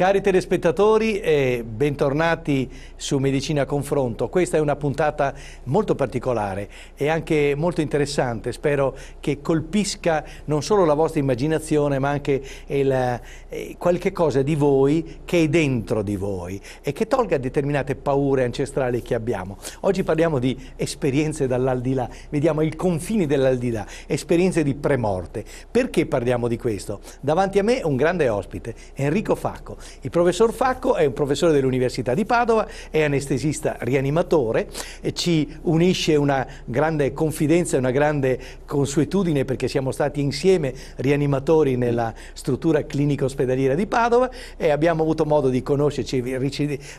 Cari telespettatori, eh, bentornati su Medicina Confronto. Questa è una puntata molto particolare e anche molto interessante. Spero che colpisca non solo la vostra immaginazione, ma anche il, eh, qualche cosa di voi che è dentro di voi e che tolga determinate paure ancestrali che abbiamo. Oggi parliamo di esperienze dall'aldilà, vediamo i confini dell'aldilà, esperienze di premorte. Perché parliamo di questo? Davanti a me un grande ospite, Enrico Facco il professor Facco è un professore dell'Università di Padova, è anestesista rianimatore, e ci unisce una grande confidenza e una grande consuetudine perché siamo stati insieme rianimatori nella struttura clinica ospedaliera di Padova e abbiamo avuto modo di conoscerci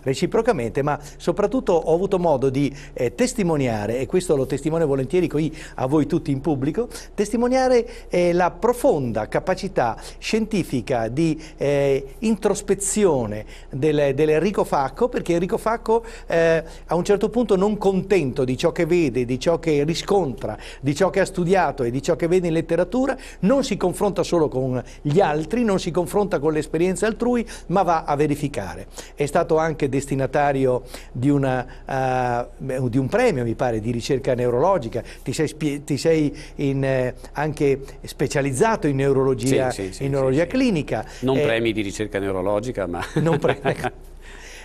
reciprocamente, ma soprattutto ho avuto modo di eh, testimoniare, e questo lo testimonio volentieri qui a voi tutti in pubblico, testimoniare eh, la profonda capacità scientifica di eh, introspezione ricezione del, dell'Enrico Facco perché Enrico Facco eh, a un certo punto non contento di ciò che vede, di ciò che riscontra, di ciò che ha studiato e di ciò che vede in letteratura, non si confronta solo con gli altri, non si confronta con l'esperienza altrui, ma va a verificare. È stato anche destinatario di, una, uh, di un premio, mi pare, di ricerca neurologica, ti sei, ti sei in, eh, anche specializzato in neurologia, sì, sì, sì, in neurologia clinica. Non eh, premi di ricerca neurologica Não, ma...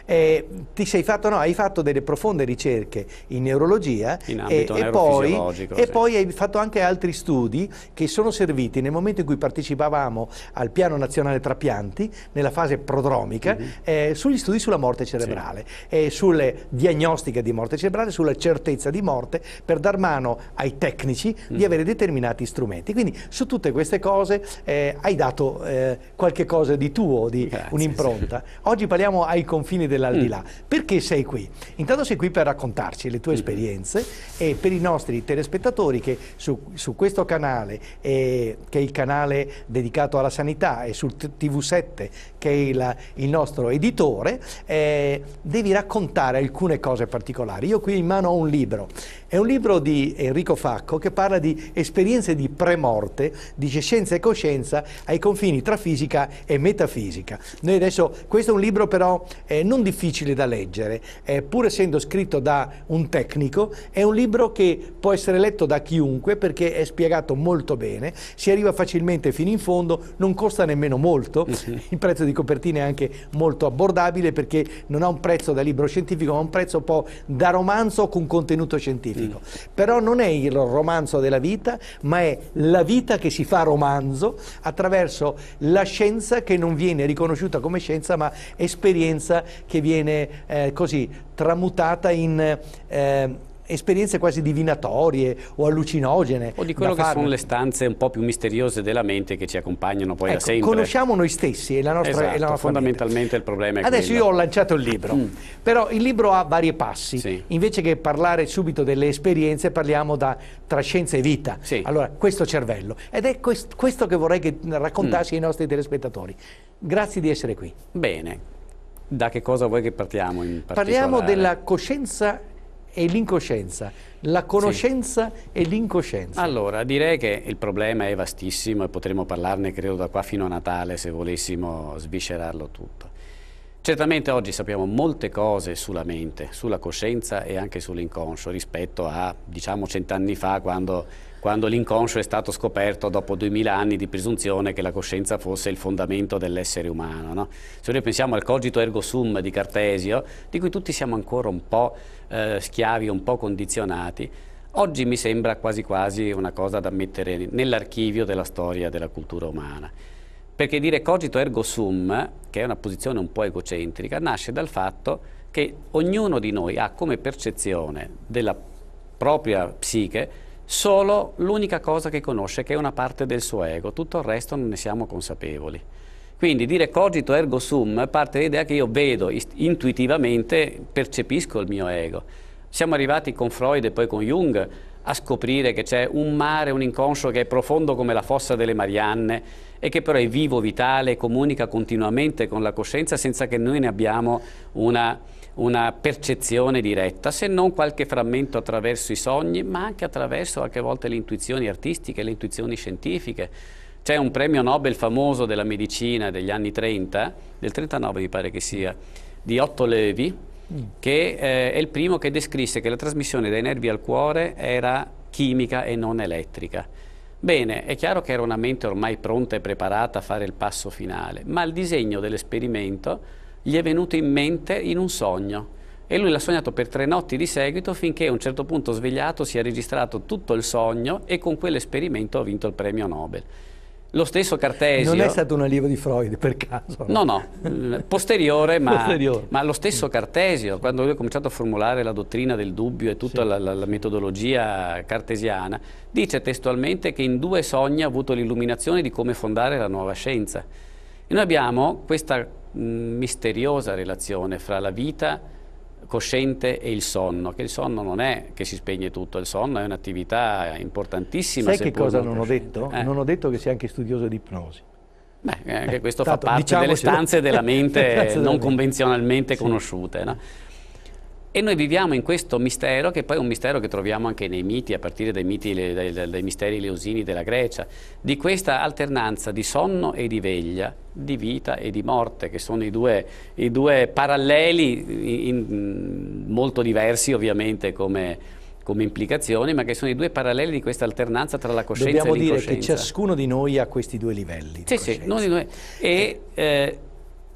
eh, ti sei fatto, no, hai fatto delle profonde ricerche in neurologia in e, eh, e, poi, e poi hai fatto anche altri studi che sono serviti nel momento in cui partecipavamo al piano nazionale trapianti, nella fase prodromica, mm-hmm. eh, sugli studi sulla morte cerebrale, sì. Eh, sulle diagnostiche di morte cerebrale, sulla certezza di morte, per dar mano ai tecnici mm-hmm. di mm. avere determinati strumenti. Quindi su tutte queste cose eh, hai dato eh, qualche cosa di tuo, di Grazie. un'impronta. Oggi parliamo ai confini del dell'aldilà. Mm. Perché sei qui? Intanto sei qui per raccontarci le tue mm. esperienze e per i nostri telespettatori che su, su questo canale, eh, che è il canale dedicato alla sanità, e sul TV7, che è il, il nostro editore, eh, devi raccontare alcune cose particolari. Io qui in mano ho un libro è un libro di Enrico Facco che parla di esperienze di premorte, dice scienza e coscienza ai confini tra fisica e metafisica. Noi adesso, questo è un libro però eh, non difficile da leggere, eh, pur essendo scritto da un tecnico, è un libro che può essere letto da chiunque perché è spiegato molto bene, si arriva facilmente fino in fondo, non costa nemmeno molto, mhm. il prezzo di copertina è anche molto abbordabile perché non ha un prezzo da libro scientifico ma un prezzo un po' da romanzo con contenuto scientifico magnifico. Mm. Però non è il romanzo della vita, ma è la vita che si fa romanzo attraverso la scienza che non viene riconosciuta come scienza, ma esperienza che viene eh, così tramutata in... Eh, esperienze quasi divinatorie o allucinogene. O di quello che sono le stanze un po' più misteriose della mente che ci accompagnano poi ecco, da sempre. Conosciamo noi stessi e la nostra, esatto, è la nostra fondamentalmente vita. il problema è Adesso quello. io ho lanciato il libro, mm. però il libro ha vari passi. Sì. Invece che parlare subito delle esperienze parliamo da, tra scienza e vita. Sì. Allora, questo cervello. Ed è quest, questo che vorrei che raccontassi mm. ai nostri telespettatori. Grazie di essere qui. Bene. Da che cosa vuoi che partiamo in particolare? Parliamo della coscienza e l'incoscienza, la conoscenza sì. e l'incoscienza. Allora, direi che il problema è vastissimo e potremmo parlarne credo da qua fino a Natale se volessimo sviscerarlo tutto. Certamente oggi sappiamo molte cose sulla mente, sulla coscienza e anche sull'inconscio rispetto a, diciamo, cent'anni fa quando quando l'inconscio è stato scoperto dopo 2000 anni di presunzione che la coscienza fosse il fondamento dell'essere umano. No? Se noi pensiamo al cogito ergo sum di Cartesio, di cui tutti siamo ancora un po' eh, schiavi, un po' condizionati, oggi mi sembra quasi quasi una cosa da mettere nell'archivio della storia della cultura umana. Perché dire cogito ergo sum, che è una posizione un po' egocentrica, nasce dal fatto che ognuno di noi ha come percezione della propria psiche solo l'unica cosa che conosce, che è una parte del suo ego, tutto il resto non ne siamo consapevoli. Quindi dire cogito ergo sum parte dall'idea che io vedo intuitivamente, percepisco il mio ego. Siamo arrivati con Freud e poi con Jung a scoprire che c'è un mare, un inconscio che è profondo come la fossa delle Marianne, e che però è vivo, vitale, comunica continuamente con la coscienza senza che noi ne abbiamo una, una percezione diretta, se non qualche frammento attraverso i sogni, ma anche attraverso qualche volta le intuizioni artistiche, le intuizioni scientifiche. C'è un premio Nobel famoso della medicina degli anni 30, del 39 mi pare che sia, di Otto Levi, mm. che eh, è il primo che descrisse che la trasmissione dai nervi al cuore era chimica e non elettrica. Bene, è chiaro che era una mente ormai pronta e preparata a fare il passo finale, ma il disegno dell'esperimento gli è venuto in mente in un sogno e lui l'ha sognato per tre notti di seguito finché a un certo punto svegliato si è registrato tutto il sogno e con quell'esperimento ha vinto il premio Nobel. Lo stesso Cartesio... Non è stato un allievo di Freud, per caso? No, no, posteriore, ma, posteriore. ma lo stesso Cartesio, quando lui ha cominciato a formulare la dottrina del dubbio e tutta sì. la, la, la, metodologia cartesiana, dice testualmente che in due sogni ha avuto l'illuminazione di come fondare la nuova scienza. E noi abbiamo questa mh, mm, misteriosa relazione fra la vita cosciente e il sonno, che il sonno non è che si spegne tutto, il sonno è un'attività importantissima. Sai che cosa non, ho detto? Eh. Non ho detto che sia anche studioso di ipnosi. Beh, anche eh, questo eh, tanto, fa parte delle stanze della mente non convenzionalmente sì. conosciute. No? E noi viviamo in questo mistero, che poi è un mistero che troviamo anche nei miti, a partire dai, miti, dai, dai misteri leusini della Grecia, di questa alternanza di sonno e di veglia, di vita e di morte, che sono i due, i due paralleli, in, in, molto diversi ovviamente come, come implicazioni, ma che sono i due paralleli di questa alternanza tra la coscienza Dobbiamo e l'incoscienza. Dobbiamo dire che ciascuno di noi ha questi due livelli. Sì, sì, noi, noi. E, eh,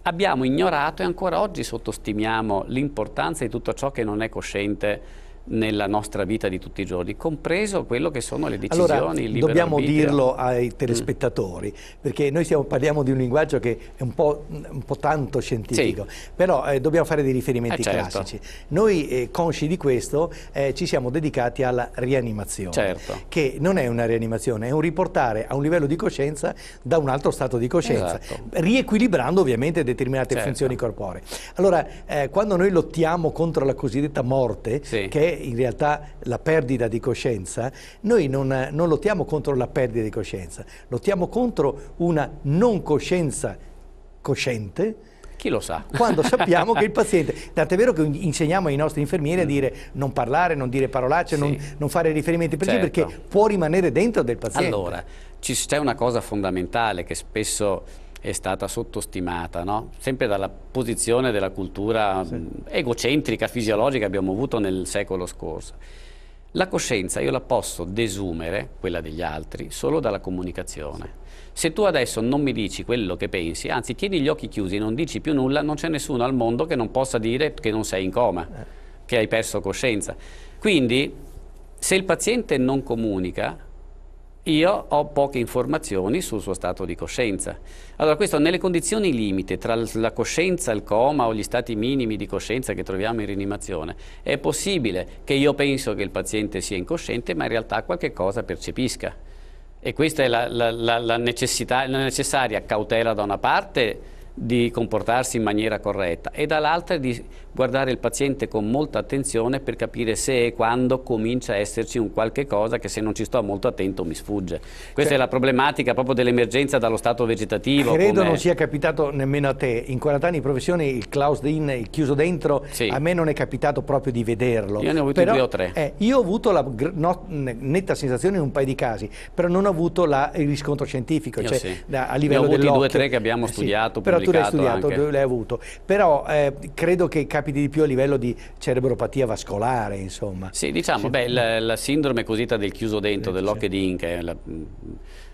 abbiamo ignorato e ancora oggi sottostimiamo l'importanza di tutto ciò che non è cosciente nella nostra vita di tutti i giorni, compreso quello che sono le decisioni allora, Dobbiamo arbitrio. dirlo ai mm. telespettatori, mm. perché noi stiamo, parliamo di un linguaggio che è un po', mm, un po tanto scientifico, sì. però eh, dobbiamo fare dei riferimenti eh, certo. classici. Noi, eh, consci di questo, eh, ci siamo dedicati alla rianimazione, certo. che non è una rianimazione, è un riportare a un livello di coscienza da un altro stato di coscienza, esatto. riequilibrando ovviamente determinate certo. funzioni corporee. Allora, eh, quando noi lottiamo contro la cosiddetta morte, sì. che è in realtà la perdita di coscienza, noi non, non lottiamo contro la perdita di coscienza, lottiamo contro una non coscienza cosciente, chi lo sa? Quando sappiamo che il paziente, tant'è vero che insegniamo ai nostri infermieri a mm. dire non parlare, non dire parolacce, sì. non, non, fare riferimenti perché, certo. perché può rimanere dentro del paziente. Allora, c'è una cosa fondamentale che spesso è stata sottostimata, no? sempre dalla posizione della cultura sì. Mm, egocentrica, fisiologica che abbiamo avuto nel secolo scorso. La coscienza io la posso desumere, quella degli altri, solo dalla comunicazione. Se tu adesso non mi dici quello che pensi, anzi tieni gli occhi chiusi, non dici più nulla, non c'è nessuno al mondo che non possa dire che non sei in coma, eh. che hai perso coscienza. Quindi se il paziente non comunica, io ho poche informazioni sul suo stato di coscienza. Allora questo nelle condizioni limite tra la coscienza, il coma o gli stati minimi di coscienza che troviamo in rianimazione, è possibile che io penso che il paziente sia incosciente ma in realtà qualche cosa percepisca. E questa è la, la, la, la necessaria cautela da una parte di comportarsi in maniera corretta e dall'altra di guardare il paziente con molta attenzione per capire se e quando comincia a esserci un qualche cosa che se non ci sto molto attento mi sfugge. Questa cioè, è la problematica proprio dell'emergenza dallo stato vegetativo. Credo non sia capitato nemmeno a te. In 40 anni di professione il Klaus Dean chiuso dentro, sì. a me non è capitato proprio di vederlo. Io ne ho avuto però, due o tre. Eh, io ho avuto la no, netta sensazione in un paio di casi, però non ho avuto la, il riscontro scientifico, cioè sì. da, a livello Ne ho avuti due o tre che abbiamo studiato eh, sì tu l'hai studiato, anche. l'hai avuto, però eh, credo che capiti di più a livello di cerebropatia vascolare, insomma. Sì, diciamo, beh, la, la, sindrome cosiddetta del chiuso dentro, eh, dell'occhio certo. di Inc., è la, mm,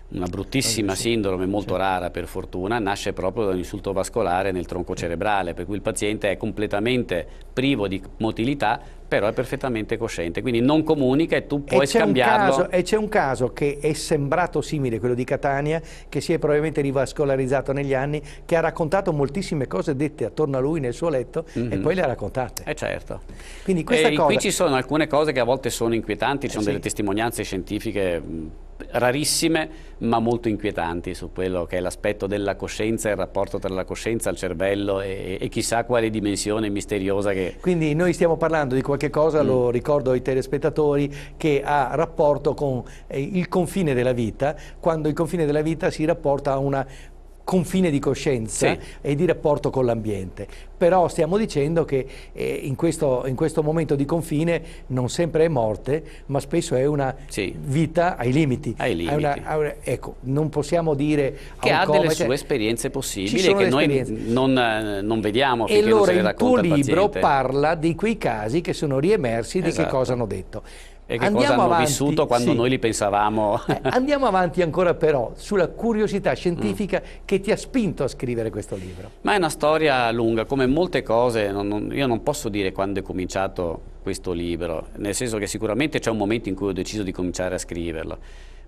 una bruttissima sindrome, molto certo. rara per fortuna, nasce proprio da un insulto vascolare nel tronco cerebrale, per cui il paziente è completamente privo di motilità però è perfettamente cosciente, quindi non comunica e tu puoi e scambiarlo. Caso, e c'è un caso che è sembrato simile a quello di Catania, che si è probabilmente rivascolarizzato negli anni, che ha raccontato moltissime cose dette attorno a lui nel suo letto mm -hmm. e mhm. poi le ha raccontate. Eh certo. Quindi questa e cosa... qui ci sono alcune cose che a volte sono inquietanti, ci sono eh sì. delle testimonianze scientifiche rarissime, ma molto inquietanti su quello che è l'aspetto della coscienza, il rapporto tra la coscienza, il cervello e, e chissà quale dimensione misteriosa che... Quindi noi stiamo parlando di qualche cosa, mm. lo ricordo ai telespettatori, che ha rapporto con eh, il confine della vita, quando il confine della vita si rapporta a una confine di coscienza sì. e di rapporto con l'ambiente. Però stiamo dicendo che eh, in, questo, in, questo, momento di confine non sempre è morte, ma spesso è una sì. vita ai limiti. Ai limiti. Una, una, ecco, non possiamo dire... Che ha delle sue esperienze possibili che noi Non, non, vediamo E allora il tuo libro il parla di quei casi che sono riemersi, esatto. di che esatto. cosa hanno detto. E che andiamo cosa hanno avanti, vissuto quando sì. noi li pensavamo. Eh, andiamo avanti ancora però sulla curiosità scientifica mm. che ti ha spinto a scrivere questo libro. Ma è una storia lunga, come molte cose, non, non, io non posso dire quando è cominciato questo libro, nel senso che sicuramente c'è un momento in cui ho deciso di cominciare a scriverlo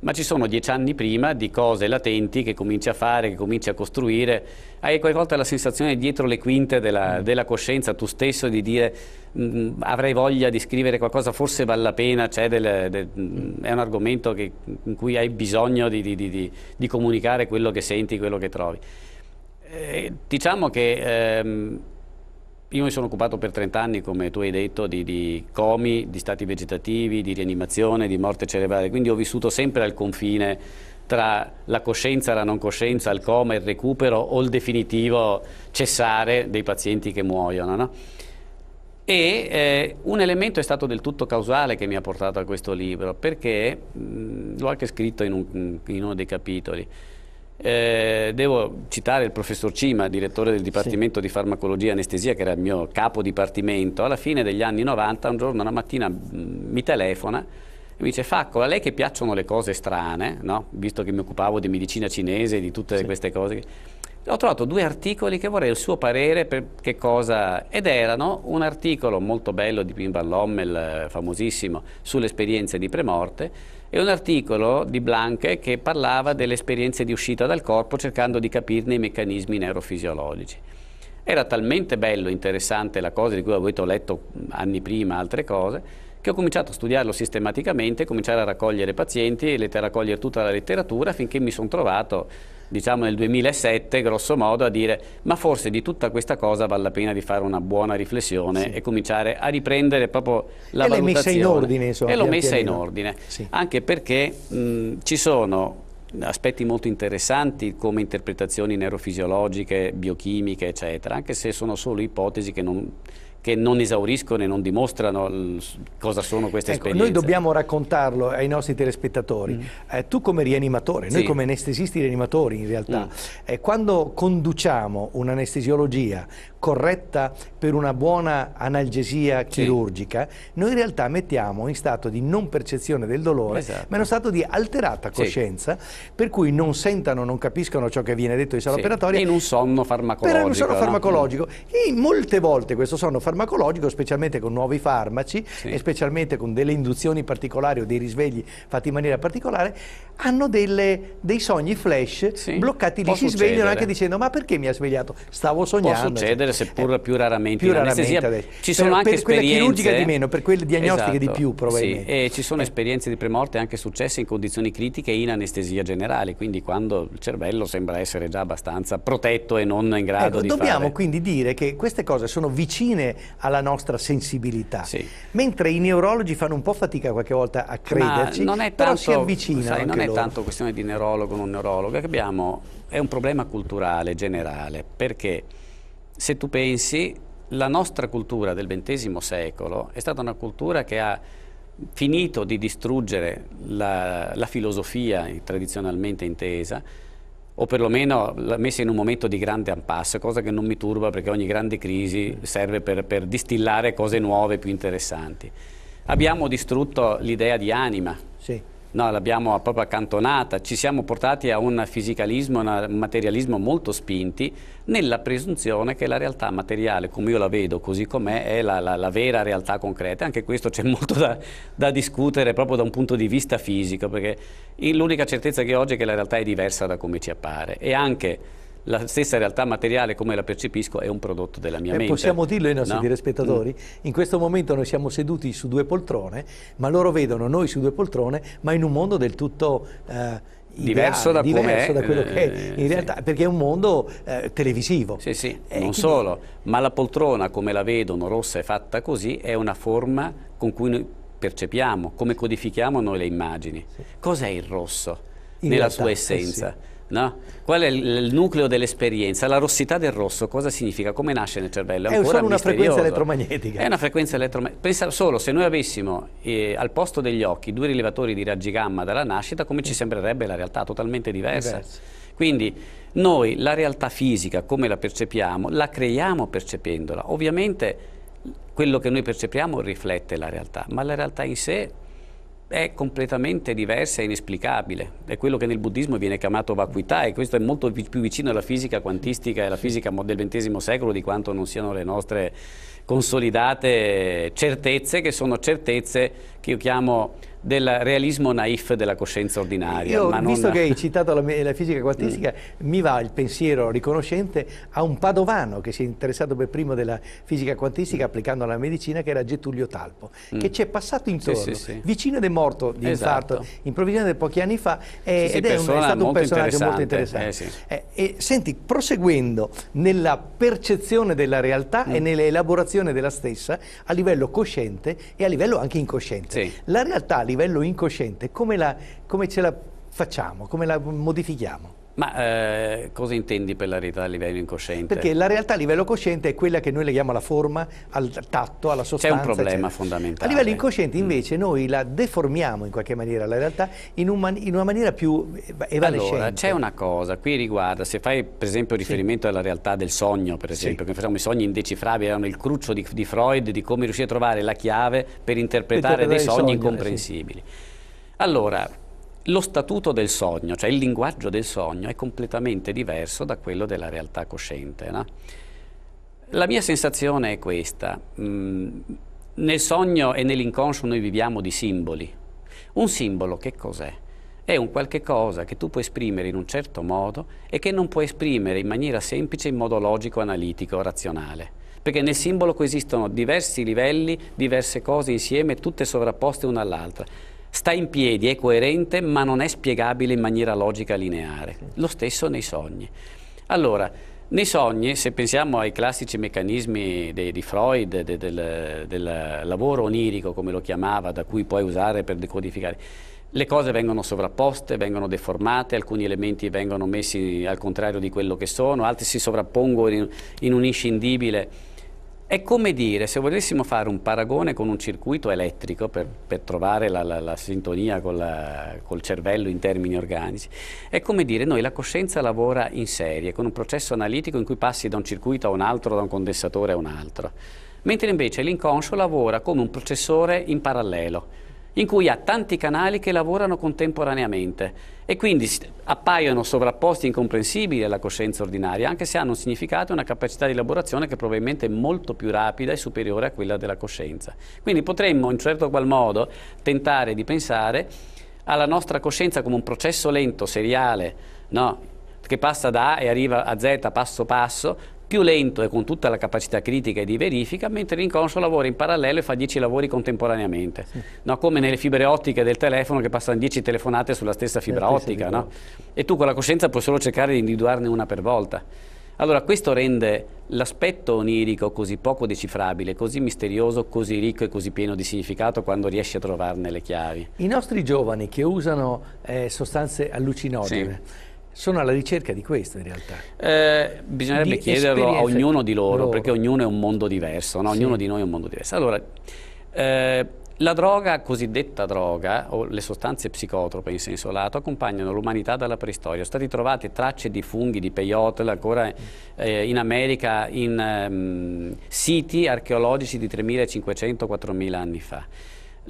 ma ci sono dieci anni prima di cose latenti che cominci a fare, che cominci a costruire. Hai qualche volta la sensazione dietro le quinte della, mm. della coscienza tu stesso di dire mh, mm, avrei voglia di scrivere qualcosa, forse vale la pena, del, de, mh, mm, è un argomento che, in cui hai bisogno di, di, di, di, comunicare quello che senti, quello che trovi. Eh, diciamo che... Ehm, io mi sono occupato per 30 anni, come tu hai detto, di, di, comi, di stati vegetativi, di rianimazione, di morte cerebrale, quindi ho vissuto sempre al confine tra la coscienza, la non coscienza, il coma, il recupero o il definitivo cessare dei pazienti che muoiono. No? E eh, un elemento è stato del tutto causale che mi ha portato a questo libro, perché mh, l'ho anche scritto in, un, in uno dei capitoli. Eh, devo citare il professor Cima, direttore del Dipartimento sì. di Farmacologia e Anestesia, che era il mio capo dipartimento. Alla fine degli anni 90, un giorno, una mattina, mm, mi telefona e mi dice Facco, a lei che piacciono le cose strane, no? visto che mi occupavo di medicina cinese e di tutte sì. queste cose, ho trovato due articoli che vorrei il suo parere per che cosa... ed erano un articolo molto bello di Pim Van Lommel, eh, famosissimo, sulle esperienze di premorte, e un articolo di Blanche che parlava delle esperienze di uscita dal corpo cercando di capirne i meccanismi neurofisiologici. Era talmente bello, e interessante la cosa di cui avete letto anni prima altre cose, che ho cominciato a studiarlo sistematicamente, cominciare a raccogliere pazienti e raccogliere tutta la letteratura finché mi sono trovato diciamo nel 2007 grosso modo a dire ma forse di tutta questa cosa vale la pena di fare una buona riflessione sì. e cominciare a riprendere proprio la e valutazione. messa in ordine insomma. E l'ho messa in ordine, sì. anche perché mh, ci sono aspetti molto interessanti come interpretazioni neurofisiologiche, biochimiche eccetera, anche se sono solo ipotesi che non che non esauriscono e non dimostrano cosa sono queste ecco, esperienze. Noi dobbiamo raccontarlo ai nostri telespettatori. Mm. Eh, tu come rianimatore, sì. noi come anestesisti rianimatori in realtà, mm. eh, quando conduciamo un'anestesiologia corretta per una buona analgesia chirurgica, sì. noi in realtà mettiamo in stato di non percezione del dolore, esatto. ma in esatto. uno stato di alterata coscienza, sì. per cui non sentano, non capiscono ciò che viene detto in sala sì. operatoria. In un sonno farmacologico. Per un sonno no? farmacologico. Mm. E molte volte questo sonno farmacologico farmacologico, specialmente con nuovi farmaci sì. e specialmente con delle induzioni particolari o dei risvegli fatti in maniera particolare, hanno delle, dei sogni flash sì. bloccati Può lì, succedere. si svegliano anche dicendo ma perché mi ha svegliato? Stavo sognando. Può succedere, seppur eh, più raramente. Più raramente Ci sono per, anche per esperienze... quelle chirurgiche di meno, per quelle diagnostiche esatto. di più probabilmente. Sì. E ci sono eh. esperienze di premorte anche successe in condizioni critiche in anestesia generale, quindi quando il cervello sembra essere già abbastanza protetto e non in grado ecco, di dobbiamo fare. quindi dire che queste cose sono vicine alla nostra sensibilità. Sì. Mentre i neurologi fanno un po' fatica qualche volta a crederci, non tanto, però si avvicinano. Sai, non è loro. tanto questione di neurologo o non neurologo, abbiamo, è un problema culturale generale, perché se tu pensi la nostra cultura del XX secolo è stata una cultura che ha finito di distruggere la, la filosofia tradizionalmente intesa, o perlomeno messa in un momento di grande impasse, cosa che non mi turba perché ogni grande crisi serve per, per distillare cose nuove più interessanti. Abbiamo distrutto l'idea di anima, sì. No, l'abbiamo proprio accantonata, ci siamo portati a un fisicalismo, un materialismo molto spinti nella presunzione che la realtà materiale, come io la vedo, così com'è, è la, la, la, vera realtà concreta. Anche questo c'è molto da, da, discutere proprio da un punto di vista fisico, perché l'unica certezza che ho oggi è che la realtà è diversa da come ci appare e anche la stessa realtà materiale come la percepisco è un prodotto della mia eh, mente. Possiamo dirlo ai nostri no? spettatori, mm. in questo momento noi siamo seduti su due poltrone, ma loro vedono noi su due poltrone, ma in un mondo del tutto... Eh, diverso, da, diverso da, quello che è eh, in realtà, perché è un mondo eh, televisivo. Sì, sì, eh, non chi... solo, ma la poltrona come la vedono rossa e fatta così è una forma con cui noi percepiamo, come codifichiamo noi le immagini. Sì. Cos'è il rosso in nella realtà, sua essenza? Eh sì. No? Qual è il, nucleo dell'esperienza? La rossità del rosso cosa significa? Come nasce nel cervello? È, è solo una frequenza elettromagnetica. È una frequenza elettromagnetica. Pensa solo se noi avessimo eh, al posto degli occhi due rilevatori di raggi gamma dalla nascita, come ci sembrerebbe la realtà totalmente diversa. Diverso. Quindi noi la realtà fisica come la percepiamo, la creiamo percependola. Ovviamente quello che noi percepiamo riflette la realtà, ma la realtà in sé è completamente diversa e inesplicabile. È quello che nel buddismo viene chiamato vacuità e questo è molto più vicino alla fisica quantistica e alla fisica del XX secolo di quanto non siano le nostre consolidate certezze, che sono certezze che io chiamo del realismo naif della coscienza ordinaria. Io, non... visto che hai citato la, la fisica quantistica, mm. mi va il pensiero riconoscente a un padovano che si è interessato per primo della fisica quantistica mm. applicando alla medicina, che era Getulio Talpo, mm. che ci è passato intorno, sì, sì, sì. vicino ed è morto di esatto. infarto, improvvisamente pochi anni fa, eh, ed è, un, è, stato un personaggio interessante, molto interessante. Eh, eh, senti, proseguendo nella percezione della realtà mm. e nell'elaborazione della stessa, a livello cosciente e a livello anche incosciente, la realtà livello incosciente, come, la, come ce la facciamo, come la modifichiamo? Ma eh, cosa intendi per la realtà a livello incosciente? Perché la realtà a livello cosciente è quella che noi leghiamo alla forma, al tatto, alla sostanza. C'è un problema eccetera. fondamentale. A livello incosciente mm. invece mm. noi la deformiamo in qualche maniera la realtà in, un man in una maniera più evanescente. Allora, c'è una cosa, qui riguarda, se fai per esempio riferimento sì. alla realtà del sogno, per esempio, sì. che facciamo i sogni indecifrabili, erano il cruccio di, di, Freud di come riuscire a trovare la chiave per interpretare, per interpretare dei sogni, sogni incomprensibili. Sì. Allora, lo statuto del sogno, cioè il linguaggio del sogno, è completamente diverso da quello della realtà cosciente. No? La mia sensazione è questa. Mm, nel sogno e nell'inconscio noi viviamo di simboli. Un simbolo che cos'è? È un qualche cosa che tu puoi esprimere in un certo modo e che non puoi esprimere in maniera semplice, in modo logico, analitico, razionale. Perché nel simbolo coesistono diversi livelli, diverse cose insieme, tutte sovrapposte una all'altra sta in piedi, è coerente, ma non è spiegabile in maniera logica lineare. Lo stesso nei sogni. Allora, nei sogni, se pensiamo ai classici meccanismi de, di Freud, de, del, del, lavoro onirico, come lo chiamava, da cui puoi usare per decodificare, le cose vengono sovrapposte, vengono deformate, alcuni elementi vengono messi al contrario di quello che sono, altri si sovrappongono in, in un inscindibile è come dire, se volessimo fare un paragone con un circuito elettrico per, per trovare la, la, la sintonia la, col cervello in termini organici, è come dire noi la coscienza lavora in serie, con un processo analitico in cui passi da un circuito a un altro, da un condensatore a un altro, mentre invece l'inconscio lavora come un processore in parallelo in cui ha tanti canali che lavorano contemporaneamente e quindi appaiono sovrapposti incomprensibili alla coscienza ordinaria, anche se hanno un significato e una capacità di elaborazione che probabilmente è molto più rapida e superiore a quella della coscienza. Quindi potremmo in certo qual modo tentare di pensare alla nostra coscienza come un processo lento, seriale, no? che passa da A e arriva a Z passo passo, più lento e con tutta la capacità critica e di verifica, mentre l'inconso lavora in parallelo e fa 10 lavori contemporaneamente. Sì. No, come nelle fibre ottiche del telefono che passano 10 telefonate sulla stessa fibra sì, ottica. No? E tu con la coscienza puoi solo cercare di individuarne una per volta. Allora, questo rende l'aspetto onirico così poco decifrabile, così misterioso, così ricco e così pieno di significato quando riesci a trovarne le chiavi. I nostri giovani che usano eh, sostanze allucinogene. Sì sono alla ricerca di questo in realtà. Eh, bisognerebbe di chiederlo a ognuno di loro, loro, perché ognuno è un mondo diverso, no? ognuno sì. di noi è un mondo diverso. Allora, eh, la droga, cosiddetta droga, o le sostanze psicotrope in senso lato, accompagnano l'umanità dalla preistoria. Sono state trovate tracce di funghi, di peyote, ancora eh, in America, in um, siti archeologici di 3500-4000 anni fa.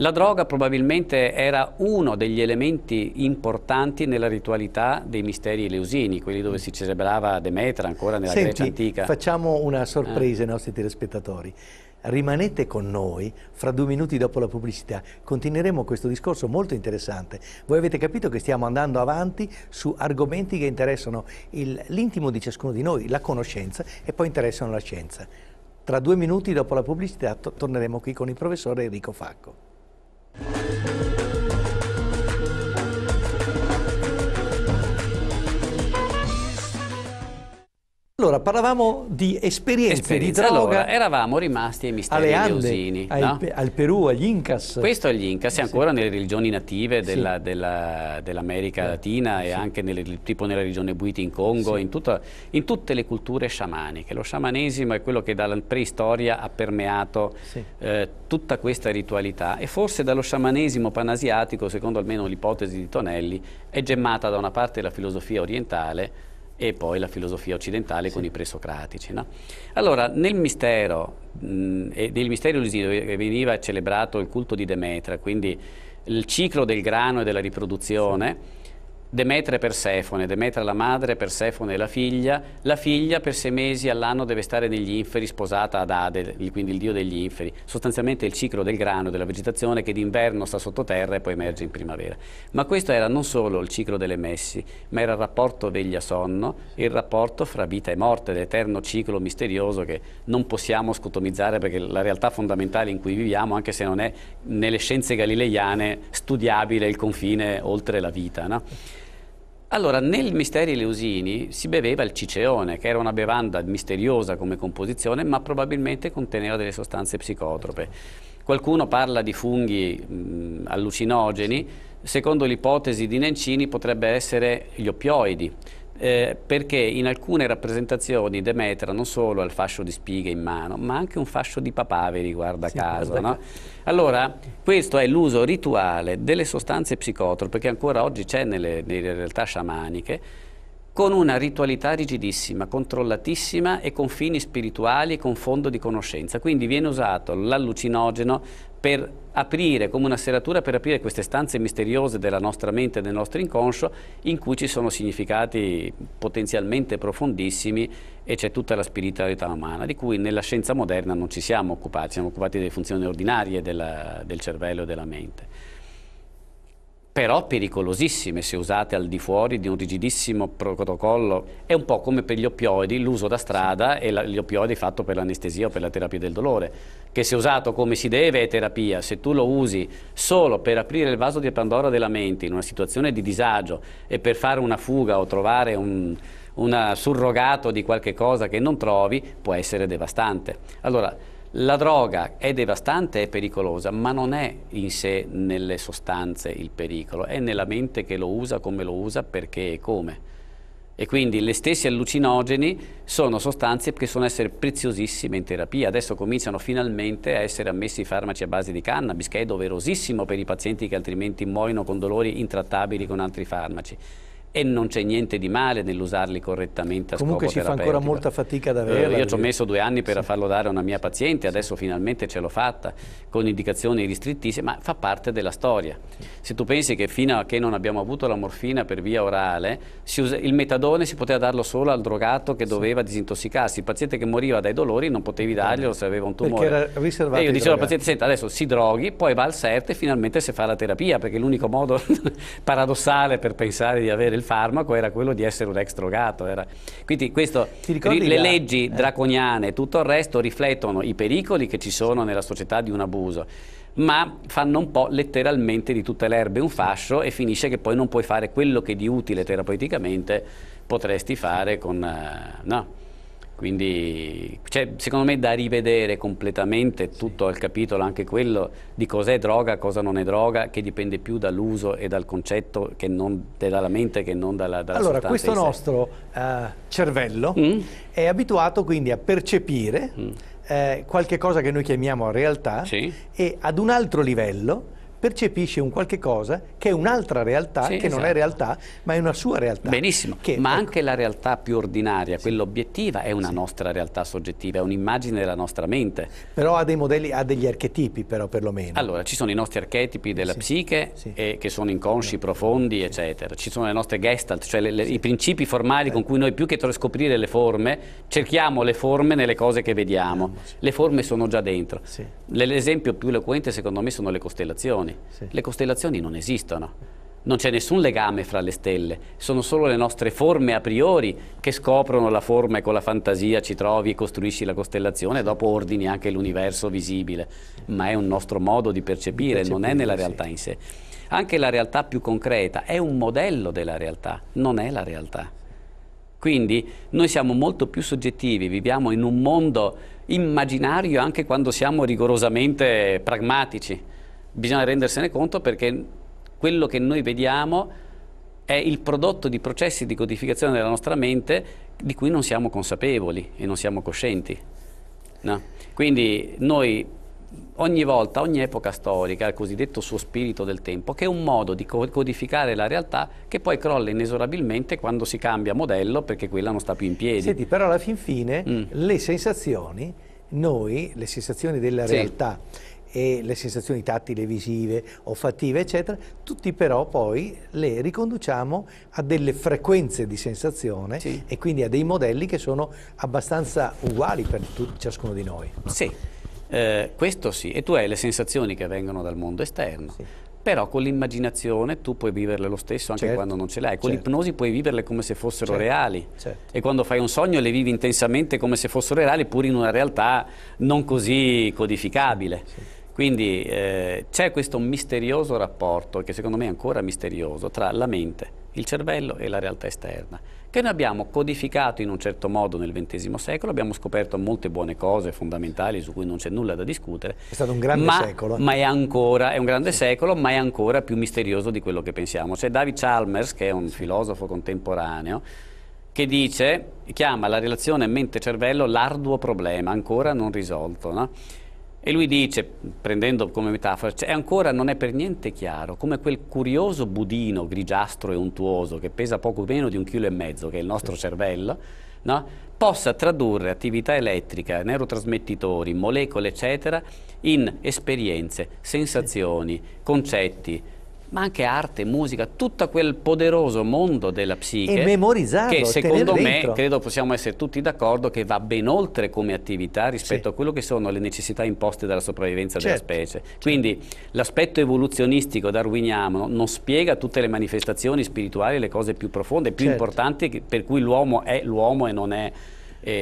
La droga probabilmente era uno degli elementi importanti nella ritualità dei misteri eleusini, quelli dove si celebrava Demetra ancora nella Senti, Grecia antica. facciamo una sorpresa eh. ai nostri telespettatori. Rimanete con noi, fra due minuti dopo la pubblicità continueremo questo discorso molto interessante. Voi avete capito che stiamo andando avanti su argomenti che interessano l'intimo di ciascuno di noi, la conoscenza e poi interessano la scienza. Tra due minuti dopo la pubblicità torneremo qui con il professore Enrico Facco. Thank you. Allora, parlavamo di esperienze, esperienze di droga. Allora, eravamo rimasti ai misteri alle Ande, ai, no? al Perù, agli Incas. Questo agli Incas, sì. ancora nelle religioni native dell'America della, dell eh. Latina sì. e anche nelle, tipo nella religione Buiti in Congo, sì. in, tutta, in, tutte le culture sciamaniche. Lo sciamanesimo è quello che dalla preistoria ha permeato eh, tutta questa ritualità e forse dallo sciamanesimo panasiatico, secondo almeno l'ipotesi di Tonelli, è gemmata da una parte la filosofia orientale e poi la filosofia occidentale sì. con i presocratici. No? Allora, nel mistero, mh, e nel mistero lusino eh, veniva celebrato il culto di Demetra, quindi il ciclo del grano e della riproduzione, sì Demetra e Persefone, Demetra la madre, Persefone la figlia, la figlia per sei mesi all'anno deve stare negli inferi sposata ad Ade, quindi il dio degli inferi, sostanzialmente il ciclo del grano, della vegetazione che d'inverno sta sottoterra e poi emerge in primavera. Ma questo era non solo il ciclo delle messi, ma era il rapporto veglia-sonno, il rapporto fra vita e morte, l'eterno ciclo misterioso che non possiamo scotomizzare perché la realtà fondamentale in cui viviamo, anche se non è nelle scienze galileiane studiabile il confine oltre la vita. No? Allora, nel Misteri Leusini si beveva il ciceone, che era una bevanda misteriosa come composizione, ma probabilmente conteneva delle sostanze psicotrope. Qualcuno parla di funghi mh, mm, allucinogeni, secondo l'ipotesi di Nencini potrebbe essere gli oppioidi eh, perché in alcune rappresentazioni Demetra non solo ha il fascio di spighe in mano, ma anche un fascio di papaveri, guarda sì, caso. Guarda. No? Allora, questo è l'uso rituale delle sostanze psicotrope che ancora oggi c'è nelle, nelle realtà sciamaniche, con una ritualità rigidissima, controllatissima e con fini spirituali e con fondo di conoscenza. Quindi viene usato l'allucinogeno per aprire, come una serratura per aprire queste stanze misteriose della nostra mente, e del nostro inconscio, in cui ci sono significati potenzialmente profondissimi e c'è tutta la spiritualità umana, di cui nella scienza moderna non ci siamo occupati, siamo occupati delle funzioni ordinarie della, del cervello e della mente però pericolosissime se usate al di fuori di un rigidissimo protocollo. È un po' come per gli oppioidi, l'uso da strada e la, gli oppioidi fatto per l'anestesia o per la terapia del dolore, che se usato come si deve è terapia, se tu lo usi solo per aprire il vaso di Pandora della mente in una situazione di disagio e per fare una fuga o trovare un, un surrogato di qualche cosa che non trovi, può essere devastante. Allora, la droga è devastante, è pericolosa, ma non è in sé nelle sostanze il pericolo, è nella mente che lo usa, come lo usa, perché e come. E quindi le stesse allucinogeni sono sostanze che sono essere preziosissime in terapia. Adesso cominciano finalmente a essere ammessi i farmaci a base di cannabis, che è doverosissimo per i pazienti che altrimenti muoiono con dolori intrattabili con altri farmaci e non c'è niente di male nell'usarli correttamente a Comunque scopo Comunque ci fa ancora molta fatica ad averla. Eh, io ci ho messo due anni per sì. farlo dare a una mia paziente, adesso finalmente ce l'ho fatta, con indicazioni ristrittissime, ma fa parte della storia. Se tu pensi che fino a che non abbiamo avuto la morfina per via orale, il metadone si poteva darlo solo al drogato che doveva sì. disintossicarsi, il paziente che moriva dai dolori non potevi darglielo se aveva un tumore. Perché era riservato e io dicevo al paziente, senta adesso si droghi, poi va al CERT e finalmente si fa la terapia, perché l'unico modo paradossale per pensare di avere del farmaco era quello di essere un ex drogato. Era... Quindi questo, le là? leggi eh. draconiane e tutto il resto riflettono i pericoli che ci sono nella società di un abuso ma fanno un po' letteralmente di tutte le erbe un fascio e finisce che poi non puoi fare quello che di utile terapeuticamente potresti fare con... Uh, no. Quindi cioè, secondo me è da rivedere completamente tutto sì. il capitolo, anche quello di cos'è droga, cosa non è droga, che dipende più dall'uso e dal concetto che non dalla mente che non dalla, dalla Allora, questo nostro uh, cervello mm? è abituato quindi a percepire mm. eh, qualche cosa che noi chiamiamo realtà sì. e ad un altro livello percepisce un qualche cosa che è un'altra realtà, sì, che esatto. non è esatto. realtà, ma è una sua realtà. Benissimo, che, ma ecco. anche la realtà più ordinaria, sì. quella obiettiva, è una sì. nostra realtà soggettiva, è un'immagine della nostra mente. Però ha dei modelli, ha degli archetipi però perlomeno. Allora, ci sono i nostri archetipi della psiche, eh, che sono inconsci, profondi, eccetera. Ci sono le nostre gestalt, cioè le, le, i principi formali con eh. cui noi più che scoprire le forme, cerchiamo le forme nelle cose che vediamo. Le forme sono già dentro. L'esempio più eloquente secondo me sono le costellazioni costellazioni. Sì. Le costellazioni non esistono. Non c'è nessun legame fra le stelle, sono solo le nostre forme a priori che scoprono la forma e con la fantasia ci trovi e costruisci la costellazione e dopo ordini anche l'universo visibile, ma è un nostro modo di percepire, percepire non è nella realtà sì. in sé. Anche la realtà più concreta è un modello della realtà, non è la realtà. Quindi noi siamo molto più soggettivi, viviamo in un mondo immaginario anche quando siamo rigorosamente pragmatici bisogna rendersene conto perché quello che noi vediamo è il prodotto di processi di codificazione della nostra mente di cui non siamo consapevoli e non siamo coscienti. No? Quindi noi ogni volta, ogni epoca storica, il cosiddetto suo spirito del tempo, che è un modo di codificare la realtà che poi crolla inesorabilmente quando si cambia modello perché quella non sta più in piedi. Senti, però alla fin fine mm. le sensazioni, noi, le sensazioni della sì. realtà, e le sensazioni tattili, visive, olfattive, eccetera, tutti però poi le riconduciamo a delle frequenze di sensazione sì. e quindi a dei modelli che sono abbastanza uguali per ciascuno di noi. Sì, eh, questo sì, e tu hai le sensazioni che vengono dal mondo esterno. Sì però con l'immaginazione tu puoi viverle lo stesso anche certo, quando non ce l'hai. Con certo. l'ipnosi puoi viverle come se fossero certo, reali certo. e quando fai un sogno le vivi intensamente come se fossero reali pur in una realtà non così codificabile. Sì. Quindi eh, c'è questo misterioso rapporto, che secondo me è ancora misterioso, tra la mente, il cervello e la realtà esterna, che noi abbiamo codificato in un certo modo nel XX secolo, abbiamo scoperto molte buone cose fondamentali su cui non c'è nulla da discutere. È stato un grande ma, secolo. Ma è ancora, è un grande sì. secolo, ma è ancora più misterioso di quello che pensiamo. C'è David Chalmers, che è un filosofo contemporaneo, che dice, chiama la relazione mente-cervello l'arduo problema ancora non risolto. No? E lui dice, prendendo come metafora, cioè ancora non è per niente chiaro come quel curioso budino grigiastro e untuoso che pesa poco meno di un chilo e mezzo, che è il nostro cervello, no? possa tradurre attività elettrica, neurotrasmettitori, molecole, eccetera, in esperienze, sensazioni, concetti, ma anche arte, musica, tutto quel poderoso mondo della psiche. E memorizzarlo. Che secondo me, dentro. credo possiamo essere tutti d'accordo, che va ben oltre come attività rispetto sì. a quello che sono le necessità imposte dalla sopravvivenza certo. della specie. Quindi l'aspetto evoluzionistico darwiniano non spiega tutte le manifestazioni spirituali, le cose più profonde, più certo. importanti per cui l'uomo è l'uomo e non è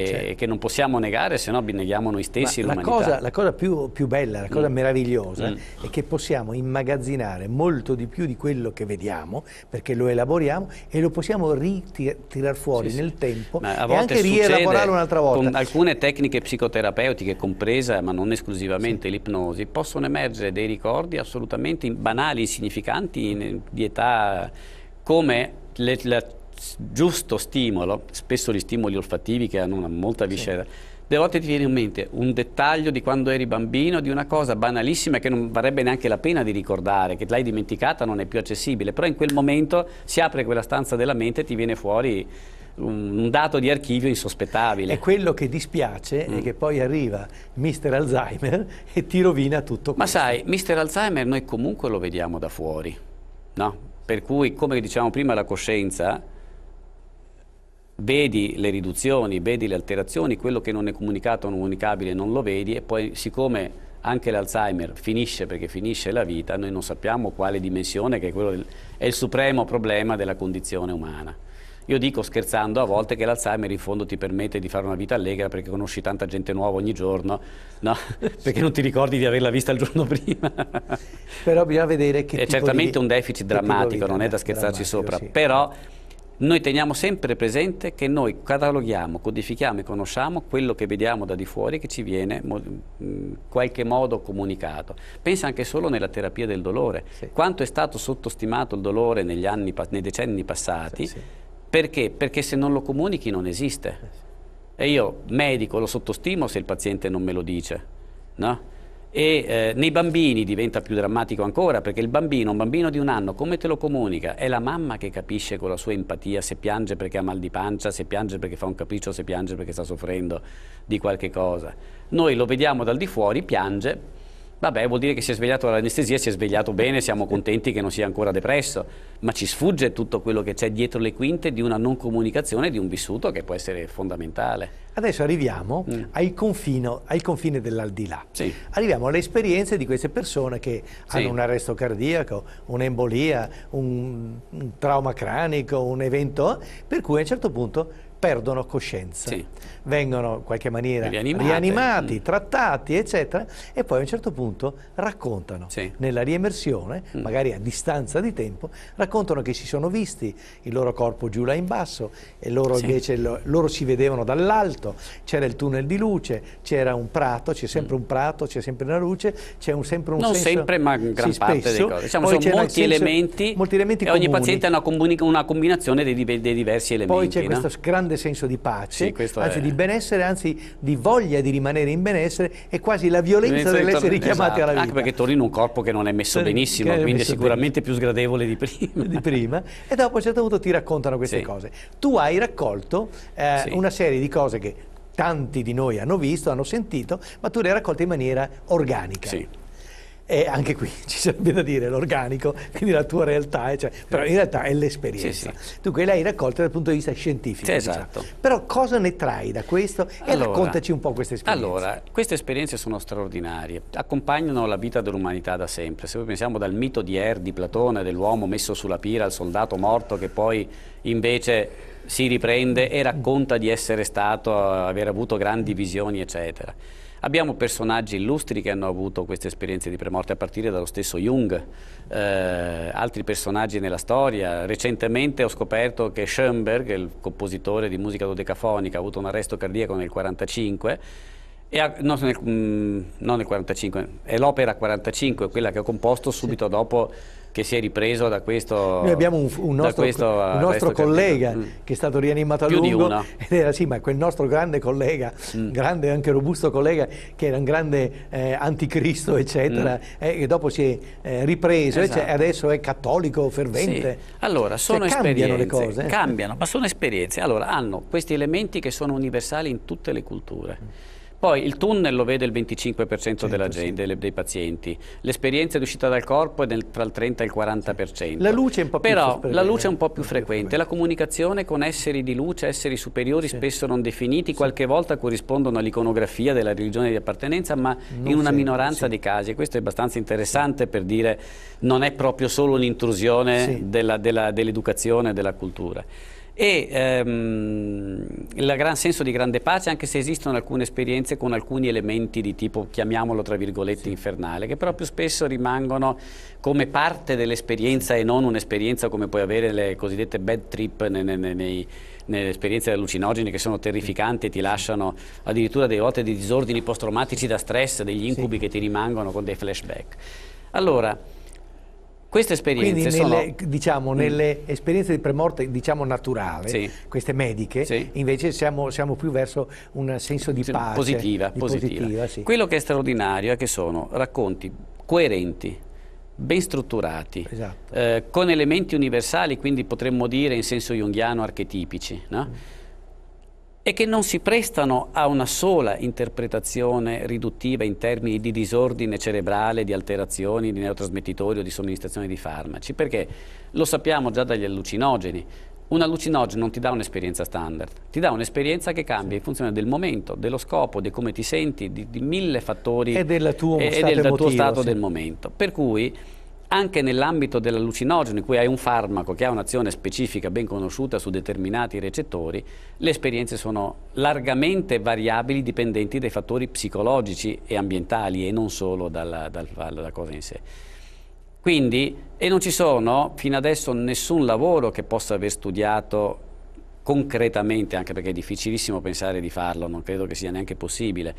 certo. che non possiamo negare, se no neghiamo noi stessi Ma l'umanità. La cosa, la cosa più, più, bella, la cosa mm. meravigliosa mm. è che possiamo immagazzinare molto di più di quello che vediamo, perché lo elaboriamo e lo possiamo ritirare fuori sì, nel sì. tempo e anche rielaborare un'altra volta. Con alcune tecniche psicoterapeutiche, compresa ma non esclusivamente sì. l'ipnosi, possono emergere dei ricordi assolutamente banali, insignificanti, in, di età come le, la giusto stimolo, spesso gli stimoli olfattivi che hanno una molta viscera, sì. delle volte ti viene in mente un dettaglio di quando eri bambino, di una cosa banalissima che non varrebbe neanche la pena di ricordare, che l'hai dimenticata, non è più accessibile, però in quel momento si apre quella stanza della mente e ti viene fuori un dato di archivio insospettabile. E quello che dispiace mm. è che poi arriva mister Alzheimer e ti rovina tutto Ma questo. Ma sai, mister Alzheimer noi comunque lo vediamo da fuori, no? Per cui, come dicevamo prima, la coscienza vedi le riduzioni, vedi le alterazioni, quello che non è comunicato o non comunicabile non lo vedi e poi siccome anche l'Alzheimer finisce perché finisce la vita, noi non sappiamo quale dimensione, che è, del, è il supremo problema della condizione umana. Io dico scherzando a volte che l'Alzheimer in fondo ti permette di fare una vita allegra perché conosci tanta gente nuova ogni giorno, no? perché non ti ricordi di averla vista il giorno prima. Però bisogna vedere che... È certamente di, un deficit drammatico, non è da scherzarci sopra, sì. però noi teniamo sempre presente che noi cataloghiamo, codifichiamo e conosciamo quello che vediamo da di fuori che ci viene in mm, qualche modo comunicato. Pensa anche solo nella terapia del dolore. Sì. Quanto è stato sottostimato il dolore negli anni, nei decenni passati? Sì, sì. Perché? Perché se non lo comunichi non esiste. Eh, e io, medico, lo sottostimo se il paziente non me lo dice. No? e eh, nei bambini diventa più drammatico ancora perché il bambino, un bambino di un anno, come te lo comunica? È la mamma che capisce con la sua empatia se piange perché ha mal di pancia, se piange perché fa un capriccio, se piange perché sta soffrendo di qualche cosa. Noi lo vediamo dal di fuori, piange, Vabbè, vuol dire che si è svegliato dall'anestesia, si è svegliato bene, siamo contenti che non sia ancora depresso, ma ci sfugge tutto quello che c'è dietro le quinte di una non comunicazione di un vissuto che può essere fondamentale. Adesso arriviamo mm. al, confino, al, confine dell'aldilà. Sì. Arriviamo alle esperienze di queste persone che sì. hanno un arresto cardiaco, un'embolia, un, un trauma cranico, un evento, per cui a un certo punto perdono coscienza, sì. vengono in qualche maniera Rianimate. rianimati, mm. trattati, eccetera, e poi a un certo punto raccontano sì. nella riemersione, mm. magari a distanza di tempo, raccontano che si sono visti il loro corpo giù là in basso e loro sì. invece lo, loro si vedevano dall'alto, c'era il tunnel di luce, c'era un prato, c'è sempre mm. un prato, c'è sempre una luce, c'è un, sempre un non senso, sempre, ma gran sì, parte spesso. delle cose. Diciamo, sono molti, senso, elementi, molti elementi e comuni. ogni paziente ha una, combinazione dei, dei diversi elementi. Poi c'è no? questo grande grande senso di pace, sì, anzi è... di benessere, anzi di voglia di rimanere in benessere e quasi la violenza, violenza dell'essere richiamati esatto. alla vita. Anche perché torna un corpo che non è messo Torino, benissimo, quindi messo è sicuramente benissimo. più sgradevole di prima. di prima. E dopo a un certo punto ti raccontano queste sì. cose. Tu hai raccolto eh, sì. una serie di cose che tanti di noi hanno visto, hanno sentito, ma tu le hai raccolte in maniera organica. Sì. E anche qui ci sarebbe da dire l'organico, quindi la tua realtà, eh, cioè, però in realtà è l'esperienza. Sì, sì. Dunque l'hai raccolta dal punto di vista scientifico. Diciamo. Esatto. Diciamo. Però cosa ne trai da questo? E allora, raccontaci un po' queste esperienze. Allora, queste esperienze sono straordinarie, accompagnano la vita dell'umanità da sempre. Se noi pensiamo dal mito di Er, di Platone, dell'uomo messo sulla pira, al soldato morto che poi invece si riprende e racconta di essere stato, eh, aver avuto grandi visioni, eccetera. Abbiamo personaggi illustri che hanno avuto queste esperienze di premorte, a partire dallo stesso Jung, eh, altri personaggi nella storia. Recentemente ho scoperto che Schoenberg, il compositore di musica dodecafonica, ha avuto un arresto cardiaco nel 1945, mm, non nel 1945, è l'opera 45, quella che ho composto subito dopo che si è ripreso da questo Noi abbiamo un, eh, un nostro, questo, un nostro collega mm. che è stato rianimato a Più lungo. Ed era, sì, ma quel nostro grande collega, mm. grande anche robusto collega, che era un grande eh, anticristo, eccetera, mm. eh, che dopo si è eh, ripreso, esatto. eccetera, adesso è cattolico, fervente. Sì. Allora, cioè, sono cioè, esperienze. Cambiano le cose. Eh. Cambiano, ma sono esperienze. Allora, hanno questi elementi che sono universali in tutte le culture mm. Poi il tunnel lo vede il 25% della gente, sì. dei pazienti, l'esperienza di uscita dal corpo è del, tra il 30 e il 40%. La luce è un po' più Però la luce è un po' più frequente, la comunicazione con esseri di luce, esseri superiori sì. spesso non definiti, qualche volta corrispondono all'iconografia della religione di appartenenza, ma non in una minoranza di casi. Questo è abbastanza interessante per dire non è proprio solo un'intrusione dell'educazione dell e della cultura e ehm, il gran senso di grande pace anche se esistono alcune esperienze con alcuni elementi di tipo chiamiamolo tra virgolette sì. infernale che però più spesso rimangono come parte dell'esperienza e non un'esperienza come puoi avere le cosiddette bad trip nei, nei, nei nelle esperienze allucinogene che sono terrificanti e ti lasciano addirittura delle volte dei disordini post-traumatici da stress, degli incubi sì. che ti rimangono con dei flashback. Allora, queste esperienze Quindi nelle, sono... diciamo, mm. nelle mm. esperienze di premorte diciamo naturale, sì. queste mediche, sì. invece siamo, siamo, più verso un senso di pace. Positiva, di positiva. positiva sì. Quello che è straordinario è che sono racconti coerenti, ben strutturati, esatto. eh, con elementi universali, quindi potremmo dire in senso junghiano archetipici, no? mm e che non si prestano a una sola interpretazione riduttiva in termini di disordine cerebrale, di alterazioni, di neurotrasmettitori o di somministrazione di farmaci, perché lo sappiamo già dagli allucinogeni. Un allucinogeno non ti dà un'esperienza standard, ti dà un'esperienza che cambia in funzione del momento, dello scopo, di come ti senti, di, di mille fattori e, della tua, e, e del emotivo, tuo stato sì. del momento. Per cui anche nell'ambito dell'allucinogeno, in cui hai un farmaco che ha un'azione specifica ben conosciuta su determinati recettori, le esperienze sono largamente variabili dipendenti dai fattori psicologici e ambientali e non solo dalla, dalla, dalla cosa in sé. Quindi, e non ci sono fino adesso nessun lavoro che possa aver studiato concretamente, anche perché è difficilissimo pensare di farlo, non credo che sia neanche possibile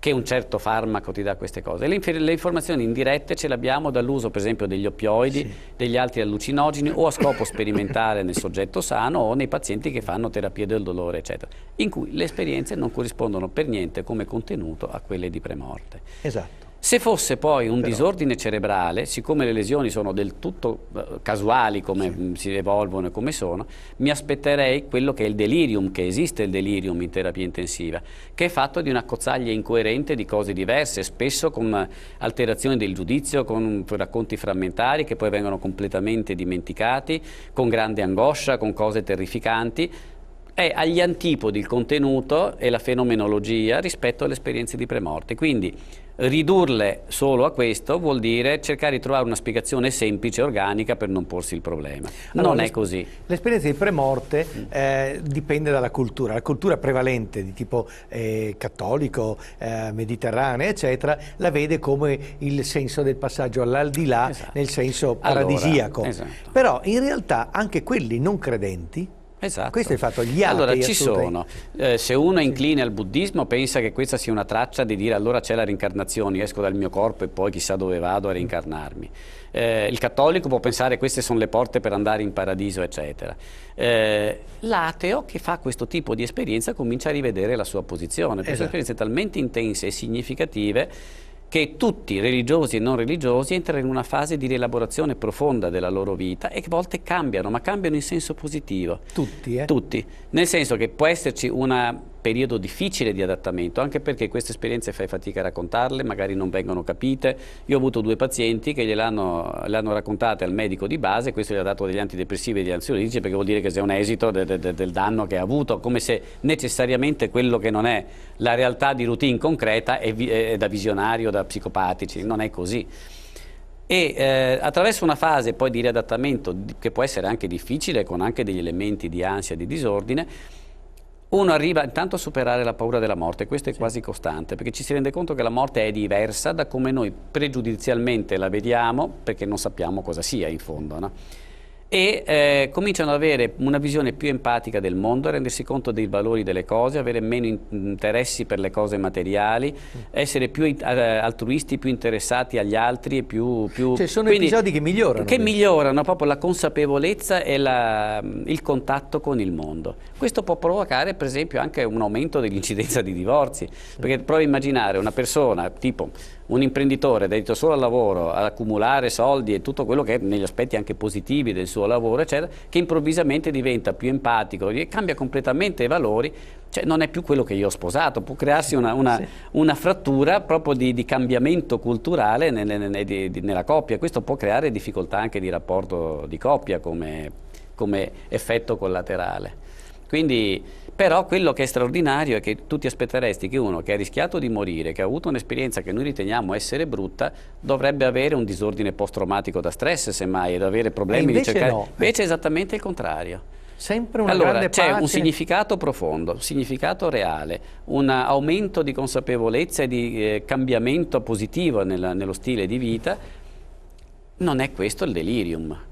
che un certo farmaco ti dà queste cose. Le, le informazioni indirette ce le abbiamo dall'uso per esempio degli oppioidi, sì. degli altri allucinogeni o a scopo sperimentale nel soggetto sano o nei pazienti che fanno terapie del dolore eccetera, in cui le esperienze non corrispondono per niente come contenuto a quelle di premorte. Esatto. Se fosse poi un Però... disordine cerebrale, siccome le lesioni sono del tutto eh, casuali come sì. si evolvono e come sono, mi aspetterei quello che è il delirium, che esiste il delirium in terapia intensiva, che è fatto di una cozzaglia incoerente di cose diverse, spesso con eh, alterazioni del giudizio, con mm, racconti frammentari che poi vengono completamente dimenticati, con grande angoscia, con cose terrificanti, è agli antipodi il contenuto e la fenomenologia rispetto alle esperienze di premorte. Quindi Ridurle solo a questo vuol dire cercare di trovare una spiegazione semplice e organica per non porsi il problema. Allora, non è così. L'esperienza di premorte mm. eh, dipende dalla cultura. La cultura prevalente di tipo eh, cattolico, eh, mediterranea, eccetera, la vede come il senso del passaggio all'aldilà, esatto. nel senso paradisiaco. Allora, esatto. Però in realtà anche quelli non credenti Esatto. Questo è il fatto, gli Allora ci sono, eh, se uno è incline al buddismo pensa che questa sia una traccia di dire allora c'è la reincarnazione, esco dal mio corpo e poi chissà dove vado a reincarnarmi. Eh, il cattolico può pensare queste sono le porte per andare in paradiso, eccetera. Eh, l'ateo che fa questo tipo di esperienza comincia a rivedere la sua posizione, perché esatto. sono esperienze talmente intense e significative che tutti, religiosi e non religiosi, entrano in una fase di rielaborazione profonda della loro vita e che a volte cambiano, ma cambiano in senso positivo. Tutti, eh? Tutti. Nel senso che può esserci una periodo difficile di adattamento, anche perché queste esperienze fai fatica a raccontarle, magari non vengono capite. Io ho avuto due pazienti che le hanno raccontate al medico di base, questo gli ha dato degli antidepressivi e degli ansiolitici perché vuol dire che c'è un esito de, de, de, del danno che ha avuto, come se necessariamente quello che non è la realtà di routine concreta è, vi, è da visionario, da psicopatici, non è così e eh, attraverso una fase poi di riadattamento che può essere anche difficile con anche degli elementi di ansia e di disordine uno arriva intanto a superare la paura della morte, questo è sì. quasi costante, perché ci si rende conto che la morte è diversa da come noi pregiudizialmente la vediamo, perché non sappiamo cosa sia in fondo. No? e eh, cominciano ad avere una visione più empatica del mondo, a rendersi conto dei valori delle cose, avere meno in interessi per le cose materiali, mm. essere più eh, altruisti, più interessati agli altri e più... più cioè sono quindi, episodi che migliorano. Che questo. migliorano proprio la consapevolezza e la, mm, il contatto con il mondo. Questo può provocare per esempio anche un aumento dell'incidenza di divorzi, perché mm. provi a immaginare una persona tipo un imprenditore dedito solo al lavoro, ad accumulare soldi e tutto quello che è negli aspetti anche positivi del suo lavoro, eccetera, che improvvisamente diventa più empatico e cambia completamente i valori, cioè non è più quello che io ho sposato, può crearsi una, una, sì. una frattura proprio di, di cambiamento culturale nelle, nelle, di, di, nella coppia, questo può creare difficoltà anche di rapporto di coppia come, come effetto collaterale. Quindi, però quello che è straordinario è che tu ti aspetteresti che uno che ha rischiato di morire, che ha avuto un'esperienza che noi riteniamo essere brutta, dovrebbe avere un disordine post-traumatico da stress semmai ed avere problemi di cercare... No. Invece è esattamente il contrario sempre una allora, c'è un significato profondo, un significato reale, un aumento di consapevolezza e di eh, cambiamento positivo nella, nello stile di vita. Non è questo il delirium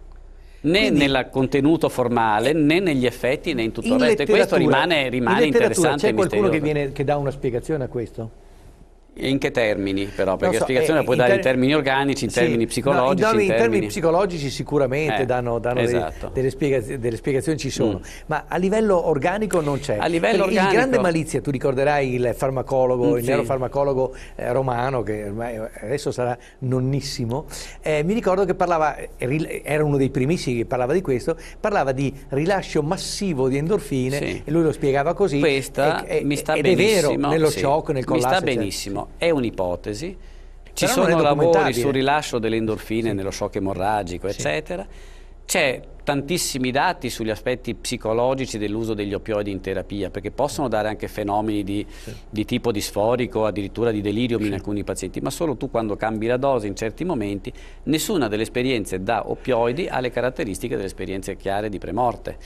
né Quindi, nel contenuto formale né negli effetti né in tutto il resto e questo rimane, rimane in interessante c'è qualcuno che, viene, che dà una spiegazione a questo? In che termini però? Perché so, la spiegazione eh, la puoi dare in termini organici, in sì, termini psicologici. No, in, in, termini, psicologici sicuramente eh, danno, danno esatto. delle, delle, spiegazioni, delle, spiegazioni, ci sono, mm. ma a livello organico non c'è. A livello Perché organico... Il grande malizia, tu ricorderai il farmacologo, mm, il sì. neurofarmacologo eh, romano, che ormai adesso sarà nonnissimo, eh, mi ricordo che parlava, era uno dei primissimi che parlava di questo, parlava di rilascio massivo di endorfine sì. e lui lo spiegava così. Questa e, mi sta ed benissimo. è vero, nello sì. shock, nel collasso. Mi sta benissimo. Eccetera è un'ipotesi. Ci Però sono lavori sul rilascio delle endorfine sì. nello shock emorragico, sì. eccetera. C'è tantissimi dati sugli aspetti psicologici dell'uso degli opioidi in terapia, perché possono dare anche fenomeni di, sì. di tipo disforico, addirittura di delirium in alcuni pazienti, ma solo tu quando cambi la dose in certi momenti, nessuna delle esperienze da opioidi ha le caratteristiche delle esperienze chiare di premorte.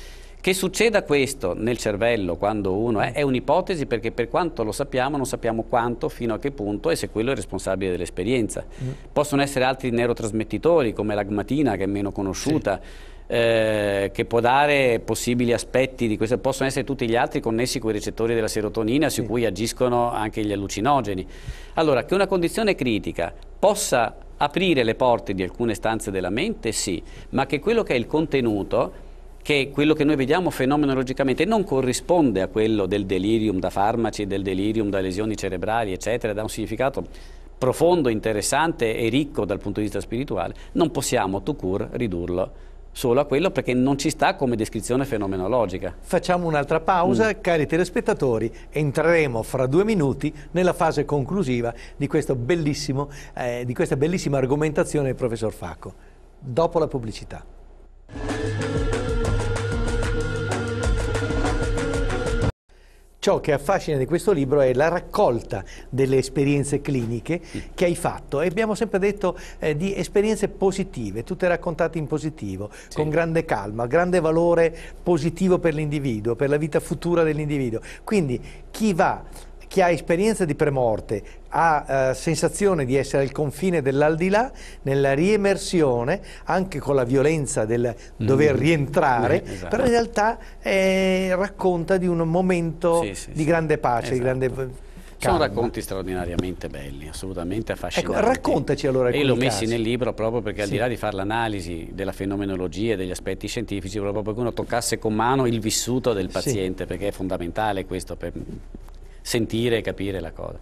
Che succeda questo nel cervello quando uno è, è un'ipotesi perché per quanto lo sappiamo non sappiamo quanto, fino a che punto e se quello è responsabile dell'esperienza. Mm. Possono essere altri neurotrasmettitori come l'agmatina che è meno conosciuta. Sì. Eh, che può dare possibili aspetti di questo, possono essere tutti gli altri connessi con i recettori della serotonina sì. su cui agiscono anche gli allucinogeni. Allora, che una condizione critica possa aprire le porte di alcune stanze della mente, sì, ma che quello che è il contenuto che quello che noi vediamo fenomenologicamente non corrisponde a quello del delirium da farmaci, del delirium da lesioni cerebrali, eccetera, da un significato profondo, interessante e ricco dal punto di vista spirituale, non possiamo to cure ridurlo solo a quello perché non ci sta come descrizione fenomenologica. Facciamo un'altra pausa, mm. cari telespettatori, entreremo fra due minuti nella fase conclusiva di, eh, di questa bellissima argomentazione del professor Facco, dopo la pubblicità. Ciò che affascina di questo libro è la raccolta delle esperienze cliniche che hai fatto e abbiamo sempre detto eh, di esperienze positive, tutte raccontate in positivo, sì. con grande calma, grande valore positivo per l'individuo, per la vita futura dell'individuo. Quindi chi va chi ha esperienza di premorte, ha eh, sensazione di essere al confine dell'aldilà, nella riemersione, anche con la violenza del dover mm. rientrare, mm, esatto. però in realtà eh, racconta di un momento sì, sì, di sì. grande pace, esatto. di grande... Sono racconti straordinariamente belli, assolutamente affascinanti. Ecco, raccontaci allora E l'ho messi nel libro proprio perché al di là di fare l'analisi della fenomenologia e degli aspetti scientifici, volevo proprio che uno toccasse con mano il vissuto del paziente, sì. perché è fondamentale questo per sentire e capire la cosa.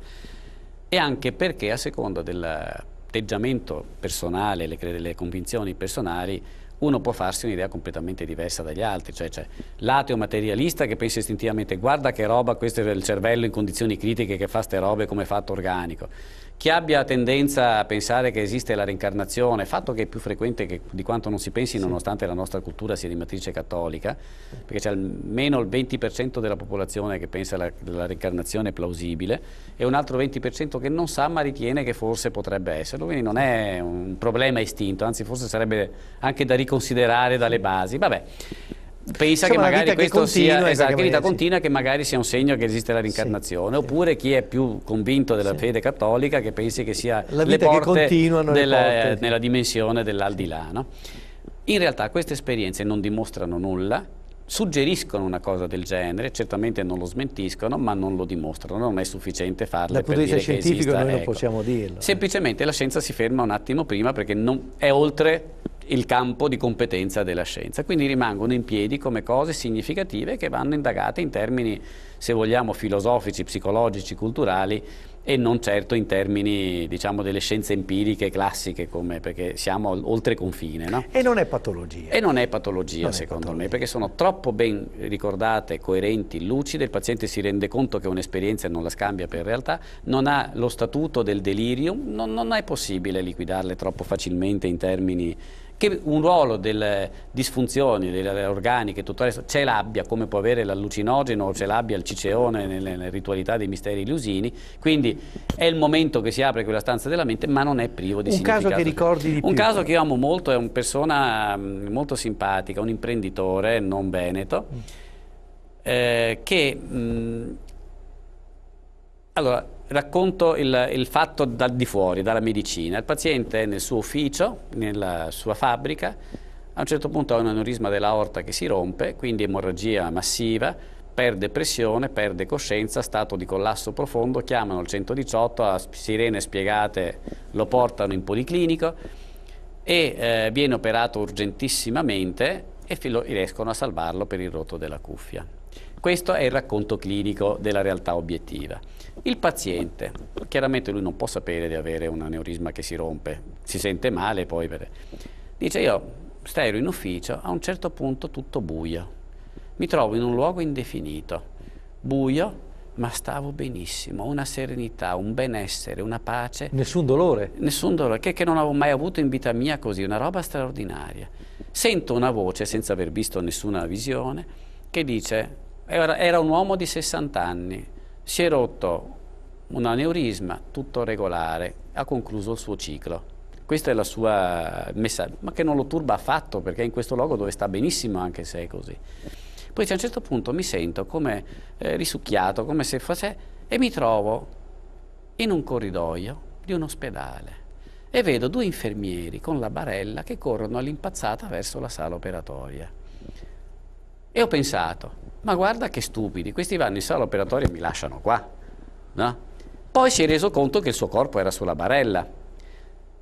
E anche perché a seconda dell'atteggiamento personale, le, le convinzioni personali, uno può farsi un'idea completamente diversa dagli altri, cioè c'è l'ateo materialista che pensa istintivamente guarda che roba, questo è il cervello in condizioni critiche che fa queste robe come fatto organico, chi abbia tendenza a pensare che esiste la reincarnazione, fatto che è più frequente che, di quanto non si pensi sì. nonostante la nostra cultura sia di matrice cattolica, perché c'è almeno il 20% della popolazione che pensa alla reincarnazione plausibile e un altro 20% che non sa ma ritiene che forse potrebbe esserlo, quindi non è un problema istinto, anzi forse sarebbe anche da riconsiderare dalle basi. Vabbè pensa Insomma, che magari questa sia ecco, esatto, che vita continua che magari sia un segno che esiste la rincarnazione sì, oppure sì. chi è più convinto della sì. fede cattolica che pensi che sia la vita che continuano del, porte, eh, nella dimensione dell'aldilà no? in realtà queste esperienze non dimostrano nulla suggeriscono una cosa del genere, certamente non lo smentiscono, ma non lo dimostrano, non è sufficiente farle Dal punto di vista scientifico esista, noi ecco. non possiamo dirlo. Eh. Semplicemente la scienza si ferma un attimo prima perché non, è oltre il campo di competenza della scienza. Quindi rimangono in piedi come cose significative che vanno indagate in termini, se vogliamo, filosofici, psicologici, culturali e non certo in termini diciamo, delle scienze empiriche classiche come, perché siamo oltre confine no? e non è patologia e non è patologia non secondo è patologia. me perché sono troppo ben ricordate coerenti lucide il paziente si rende conto che un'esperienza non la scambia per realtà non ha lo statuto del delirium non, non è possibile liquidarle troppo facilmente in termini che un ruolo delle disfunzioni, delle organiche, tutto il resto, ce l'abbia come può avere l'allucinogeno o ce l'abbia il ciceone nelle, nelle, ritualità dei misteri illusini, quindi è il momento che si apre quella stanza della mente ma non è privo di un significato. Un caso che ricordi di Un più. caso che io amo molto è una persona mm, molto simpatica, un imprenditore non veneto, mm. eh, che... Mh, mm, allora, racconto il, il fatto dal di fuori, dalla medicina. Il paziente è nel suo ufficio, nella sua fabbrica, a un certo punto ha un aneurisma dell'aorta che si rompe, quindi emorragia massiva, perde pressione, perde coscienza, stato di collasso profondo, chiamano il 118, a sirene spiegate lo portano in policlinico e eh, viene operato urgentissimamente e riescono a salvarlo per il rotto della cuffia. Questo è il racconto clinico della realtà obiettiva. Il paziente, chiaramente lui non può sapere di avere un aneurisma che si rompe, si sente male poi, per... dice io ero in ufficio, a un certo punto tutto buio, mi trovo in un luogo indefinito, buio, ma stavo benissimo, una serenità, un benessere, una pace. Nessun dolore. Nessun dolore, che, che, non avevo mai avuto in vita mia così, una roba straordinaria. Sento una voce, senza aver visto nessuna visione, che dice era, era un uomo di 60 anni, si è rotto un aneurisma, tutto regolare, ha concluso il suo ciclo. Questa è la sua messaggio, ma che non lo turba affatto perché è in questo luogo dove sta benissimo anche se è così. Poi a un certo punto mi sento come eh, risucchiato, come se fosse, e mi trovo in un corridoio di un ospedale e vedo due infermieri con la barella che corrono all'impazzata verso la sala operatoria. E ho pensato, ma guarda che stupidi, questi vanno in sala operatoria e mi lasciano qua. No? Poi si è reso conto che il suo corpo era sulla barella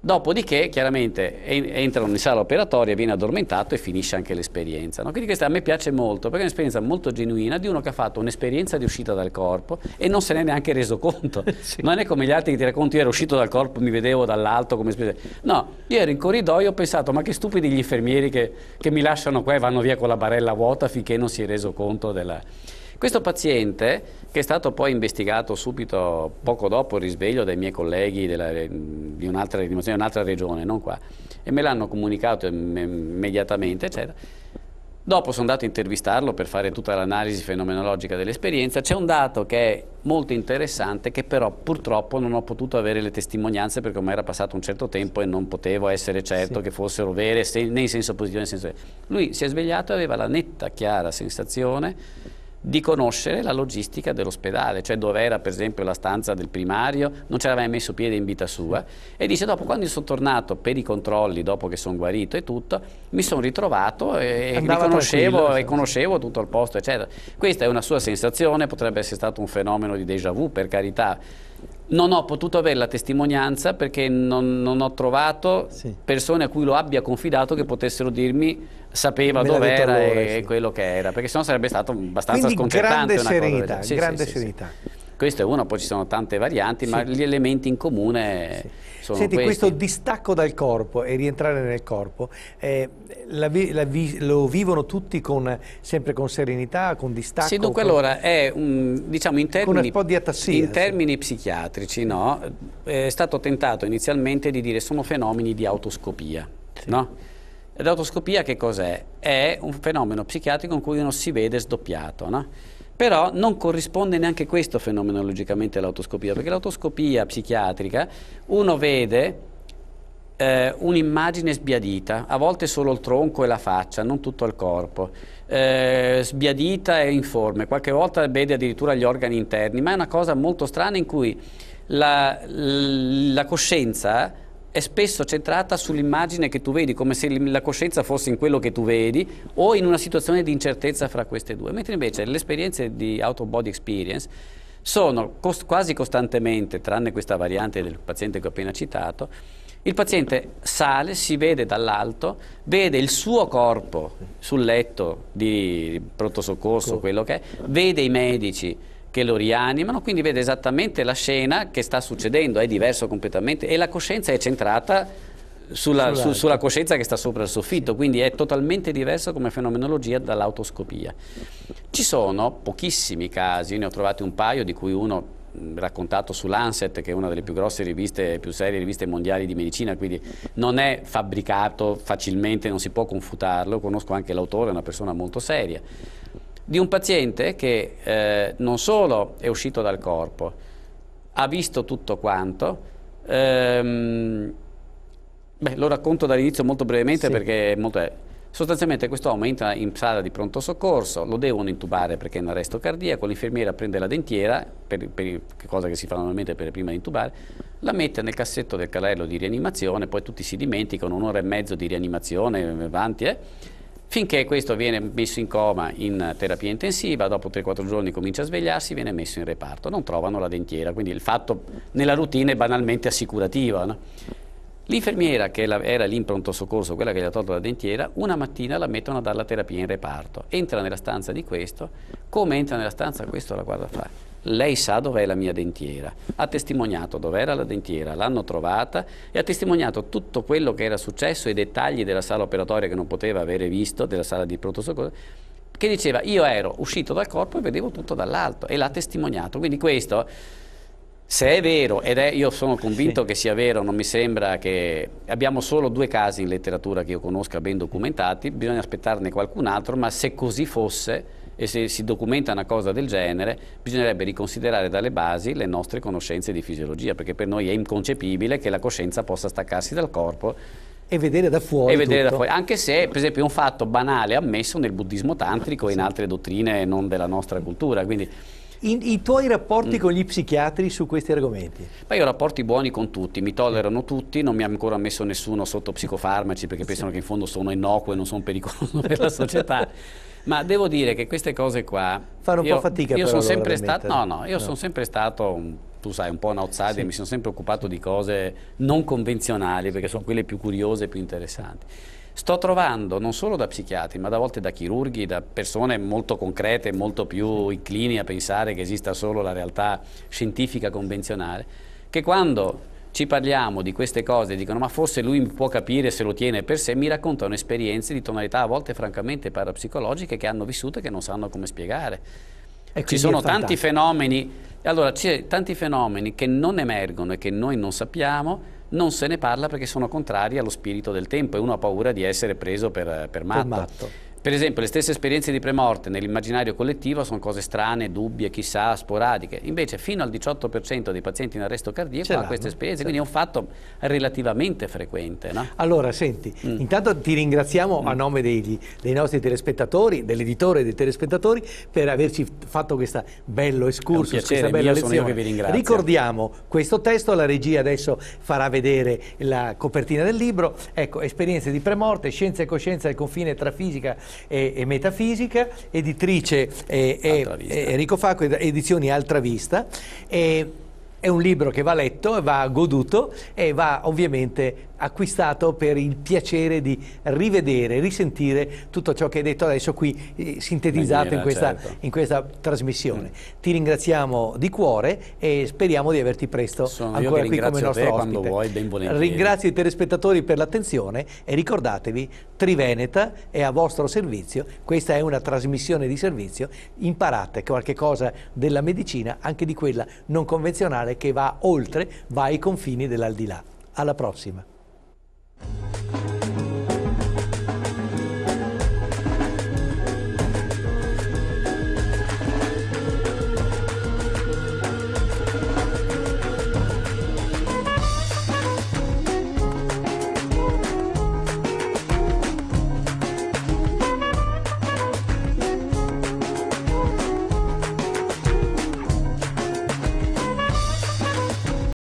Dopodiché, chiaramente, entrano in sala operatoria, viene addormentato e finisce anche l'esperienza. No? Quindi questa a me piace molto, perché è un'esperienza molto genuina di uno che ha fatto un'esperienza di uscita dal corpo e non se ne è neanche reso conto. sì. Non è come gli altri che ti racconto, io ero uscito dal corpo, mi vedevo dall'alto come esperienza. No, io ero in corridoio e ho pensato, ma che stupidi gli infermieri che, che mi lasciano qua e vanno via con la barella vuota finché non si è reso conto della... Questo paziente che è stato poi investigato subito, poco dopo il risveglio, dai miei colleghi della, di un'altra un regione, non qua, e me l'hanno comunicato immediatamente, eccetera. Dopo sono andato a intervistarlo per fare tutta l'analisi fenomenologica dell'esperienza. C'è un dato che è molto interessante che però purtroppo non ho potuto avere le testimonianze perché ormai era passato un certo tempo e non potevo essere certo sì. che fossero vere né in senso positivo né in senso... Lui si è svegliato e aveva la netta, chiara sensazione di conoscere la logistica dell'ospedale, cioè dove era per esempio la stanza del primario, non c'era mai messo piede in vita sua e dice dopo quando sono tornato per i controlli, dopo che sono guarito e tutto, mi sono ritrovato e, riconoscevo, e conoscevo tutto il posto eccetera. Questa è una sua sensazione, potrebbe essere stato un fenomeno di déjà vu per carità, non ho potuto avere la testimonianza perché non, non ho trovato sì. persone a cui lo abbia confidato che potessero dirmi sapeva dove era e sì. quello che era, perché sennò sarebbe stato abbastanza Quindi sconcertante. Grande serenità, sì, grande serenità. Questo è uno, poi ci sono tante varianti, ma gli elementi in comune... Sono Senti, questi. questo distacco dal corpo e rientrare nel corpo, eh, la vi, la vi, lo vivono tutti con, sempre con serenità, con distacco? Sì, dunque con, allora, è un, diciamo in termini, atassia, in termini psichiatrici, no? Eh, è stato tentato inizialmente di dire sono fenomeni di autoscopia, sì. no? L'autoscopia che cos'è? È un fenomeno psichiatrico in cui uno si vede sdoppiato, no? però non corrisponde neanche questo fenomenologicamente all'autoscopia, perché l'autoscopia psichiatrica uno vede eh, un'immagine sbiadita, a volte solo il tronco e la faccia, non tutto il corpo, eh, sbiadita e informe, qualche volta vede addirittura gli organi interni, ma è una cosa molto strana in cui la, la coscienza è spesso centrata sull'immagine che tu vedi, come se la coscienza fosse in quello che tu vedi o in una situazione di incertezza fra queste due, mentre invece le esperienze di out of body experience sono cost- quasi costantemente, tranne questa variante del paziente che ho appena citato, il paziente sale, si vede dall'alto, vede il suo corpo sul letto di pronto soccorso, ecco. quello che è, vede i medici che lo rianimano, quindi vede esattamente la scena che sta succedendo, è diverso completamente e la coscienza è centrata sulla, su, sulla, coscienza che sta sopra il soffitto, quindi è totalmente diverso come fenomenologia dall'autoscopia. Ci sono pochissimi casi, ne ho trovati un paio, di cui uno raccontato su Lancet, che è una delle più grosse riviste, più serie riviste mondiali di medicina, quindi non è fabbricato facilmente, non si può confutarlo, conosco anche l'autore, è una persona molto seria di un paziente che eh, non solo è uscito dal corpo, ha visto tutto quanto, ehm, beh, lo racconto dall'inizio molto brevemente sì. perché molto è, eh, Sostanzialmente quest'uomo entra in sala di pronto soccorso, lo devono intubare perché è in arresto cardiaco, l'infermiera prende la dentiera, per, per, cosa che si fa normalmente per prima di intubare, la mette nel cassetto del calello di rianimazione, poi tutti si dimenticano un'ora e mezzo di rianimazione, eh, avanti, eh? Finché questo viene messo in coma in terapia intensiva, dopo 3-4 giorni comincia a svegliarsi, viene messo in reparto, non trovano la dentiera, quindi il fatto nella routine è banalmente assicurativa. No? L'infermiera che era l'impronto soccorso, quella che gli ha tolto la dentiera, una mattina la mettono a dare la terapia in reparto. Entra nella stanza di questo, come entra nella stanza questo la guarda fare lei sa dov'è la mia dentiera, ha testimoniato dov'era la dentiera, l'hanno trovata e ha testimoniato tutto quello che era successo, i dettagli della sala operatoria che non poteva avere visto, della sala di pronto soccorso, che diceva io ero uscito dal corpo e vedevo tutto dall'alto e l'ha testimoniato. Quindi questo, se è vero, ed è, io sono convinto sì. che sia vero, non mi sembra che abbiamo solo due casi in letteratura che io conosca ben documentati, bisogna aspettarne qualcun altro, ma se così fosse e se si documenta una cosa del genere bisognerebbe riconsiderare dalle basi le nostre conoscenze di fisiologia, perché per noi è inconcepibile che la coscienza possa staccarsi dal corpo e vedere da fuori. E vedere da fuori. Anche se, per esempio, è un fatto banale ammesso nel buddismo tantrico e in altre dottrine non della nostra cultura. Quindi, in, I tuoi rapporti mm. con gli psichiatri su questi argomenti? Beh, io ho rapporti buoni con tutti, mi tollerano tutti, non mi ha ancora messo nessuno sotto psicofarmaci perché sì. pensano che in fondo sono innocuo e non sono pericoloso per la società. Ma devo dire che queste cose qua... Fanno un io, po' fatica io sono sempre stato, No, no, io no. sono sempre stato un tu sai, un po' un outsider, sì. mi sono sempre occupato di cose non convenzionali perché sono quelle più curiose e più interessanti. Sto trovando non solo da psichiatri, ma da volte da chirurghi, da persone molto concrete, molto più inclini a pensare che esista solo la realtà scientifica convenzionale, che quando ci parliamo di queste cose, dicono ma forse lui può capire se lo tiene per sé, mi raccontano esperienze di tonalità a volte francamente parapsicologiche che hanno vissuto e che non sanno come spiegare. Ci sono tanti fenomeni, allora, tanti fenomeni che non emergono e che noi non sappiamo, non se ne parla perché sono contrari allo spirito del tempo e uno ha paura di essere preso per, per matto. Per matto. Per esempio, le stesse esperienze di premorte nell'immaginario collettivo sono cose strane, dubbie, chissà, sporadiche. Invece, fino al 18% dei pazienti in arresto cardiaco ha queste esperienze, quindi è certo. un fatto relativamente frequente. No? Allora, senti, mm. intanto ti ringraziamo mm. a nome dei, dei nostri telespettatori, dell'editore e dei telespettatori, per averci fatto questo bello escursus, piacere, questa bella mio, lezione. che vi ringrazio. Ricordiamo questo testo, la regia adesso farà vedere la copertina del libro. Ecco, esperienze di premorte, scienza e coscienza, il confine tra fisica e e, e Metafisica, editrice eh, eh, Enrico Facco, edizioni Altravista. Eh, è un libro che va letto, va goduto e va ovviamente acquistato per il piacere di rivedere, risentire tutto ciò che hai detto adesso qui eh, sintetizzato Maniera, in, questa, certo. in, questa, trasmissione. Mm. Ti ringraziamo di cuore e speriamo di averti presto Sono ancora qui come nostro te ospite. Vuoi, ben Ringrazio i telespettatori per l'attenzione e ricordatevi, Triveneta è a vostro servizio, questa è una trasmissione di servizio, imparate qualche cosa della medicina, anche di quella non convenzionale che va oltre, va ai confini dell'aldilà. Alla prossima! Thank you.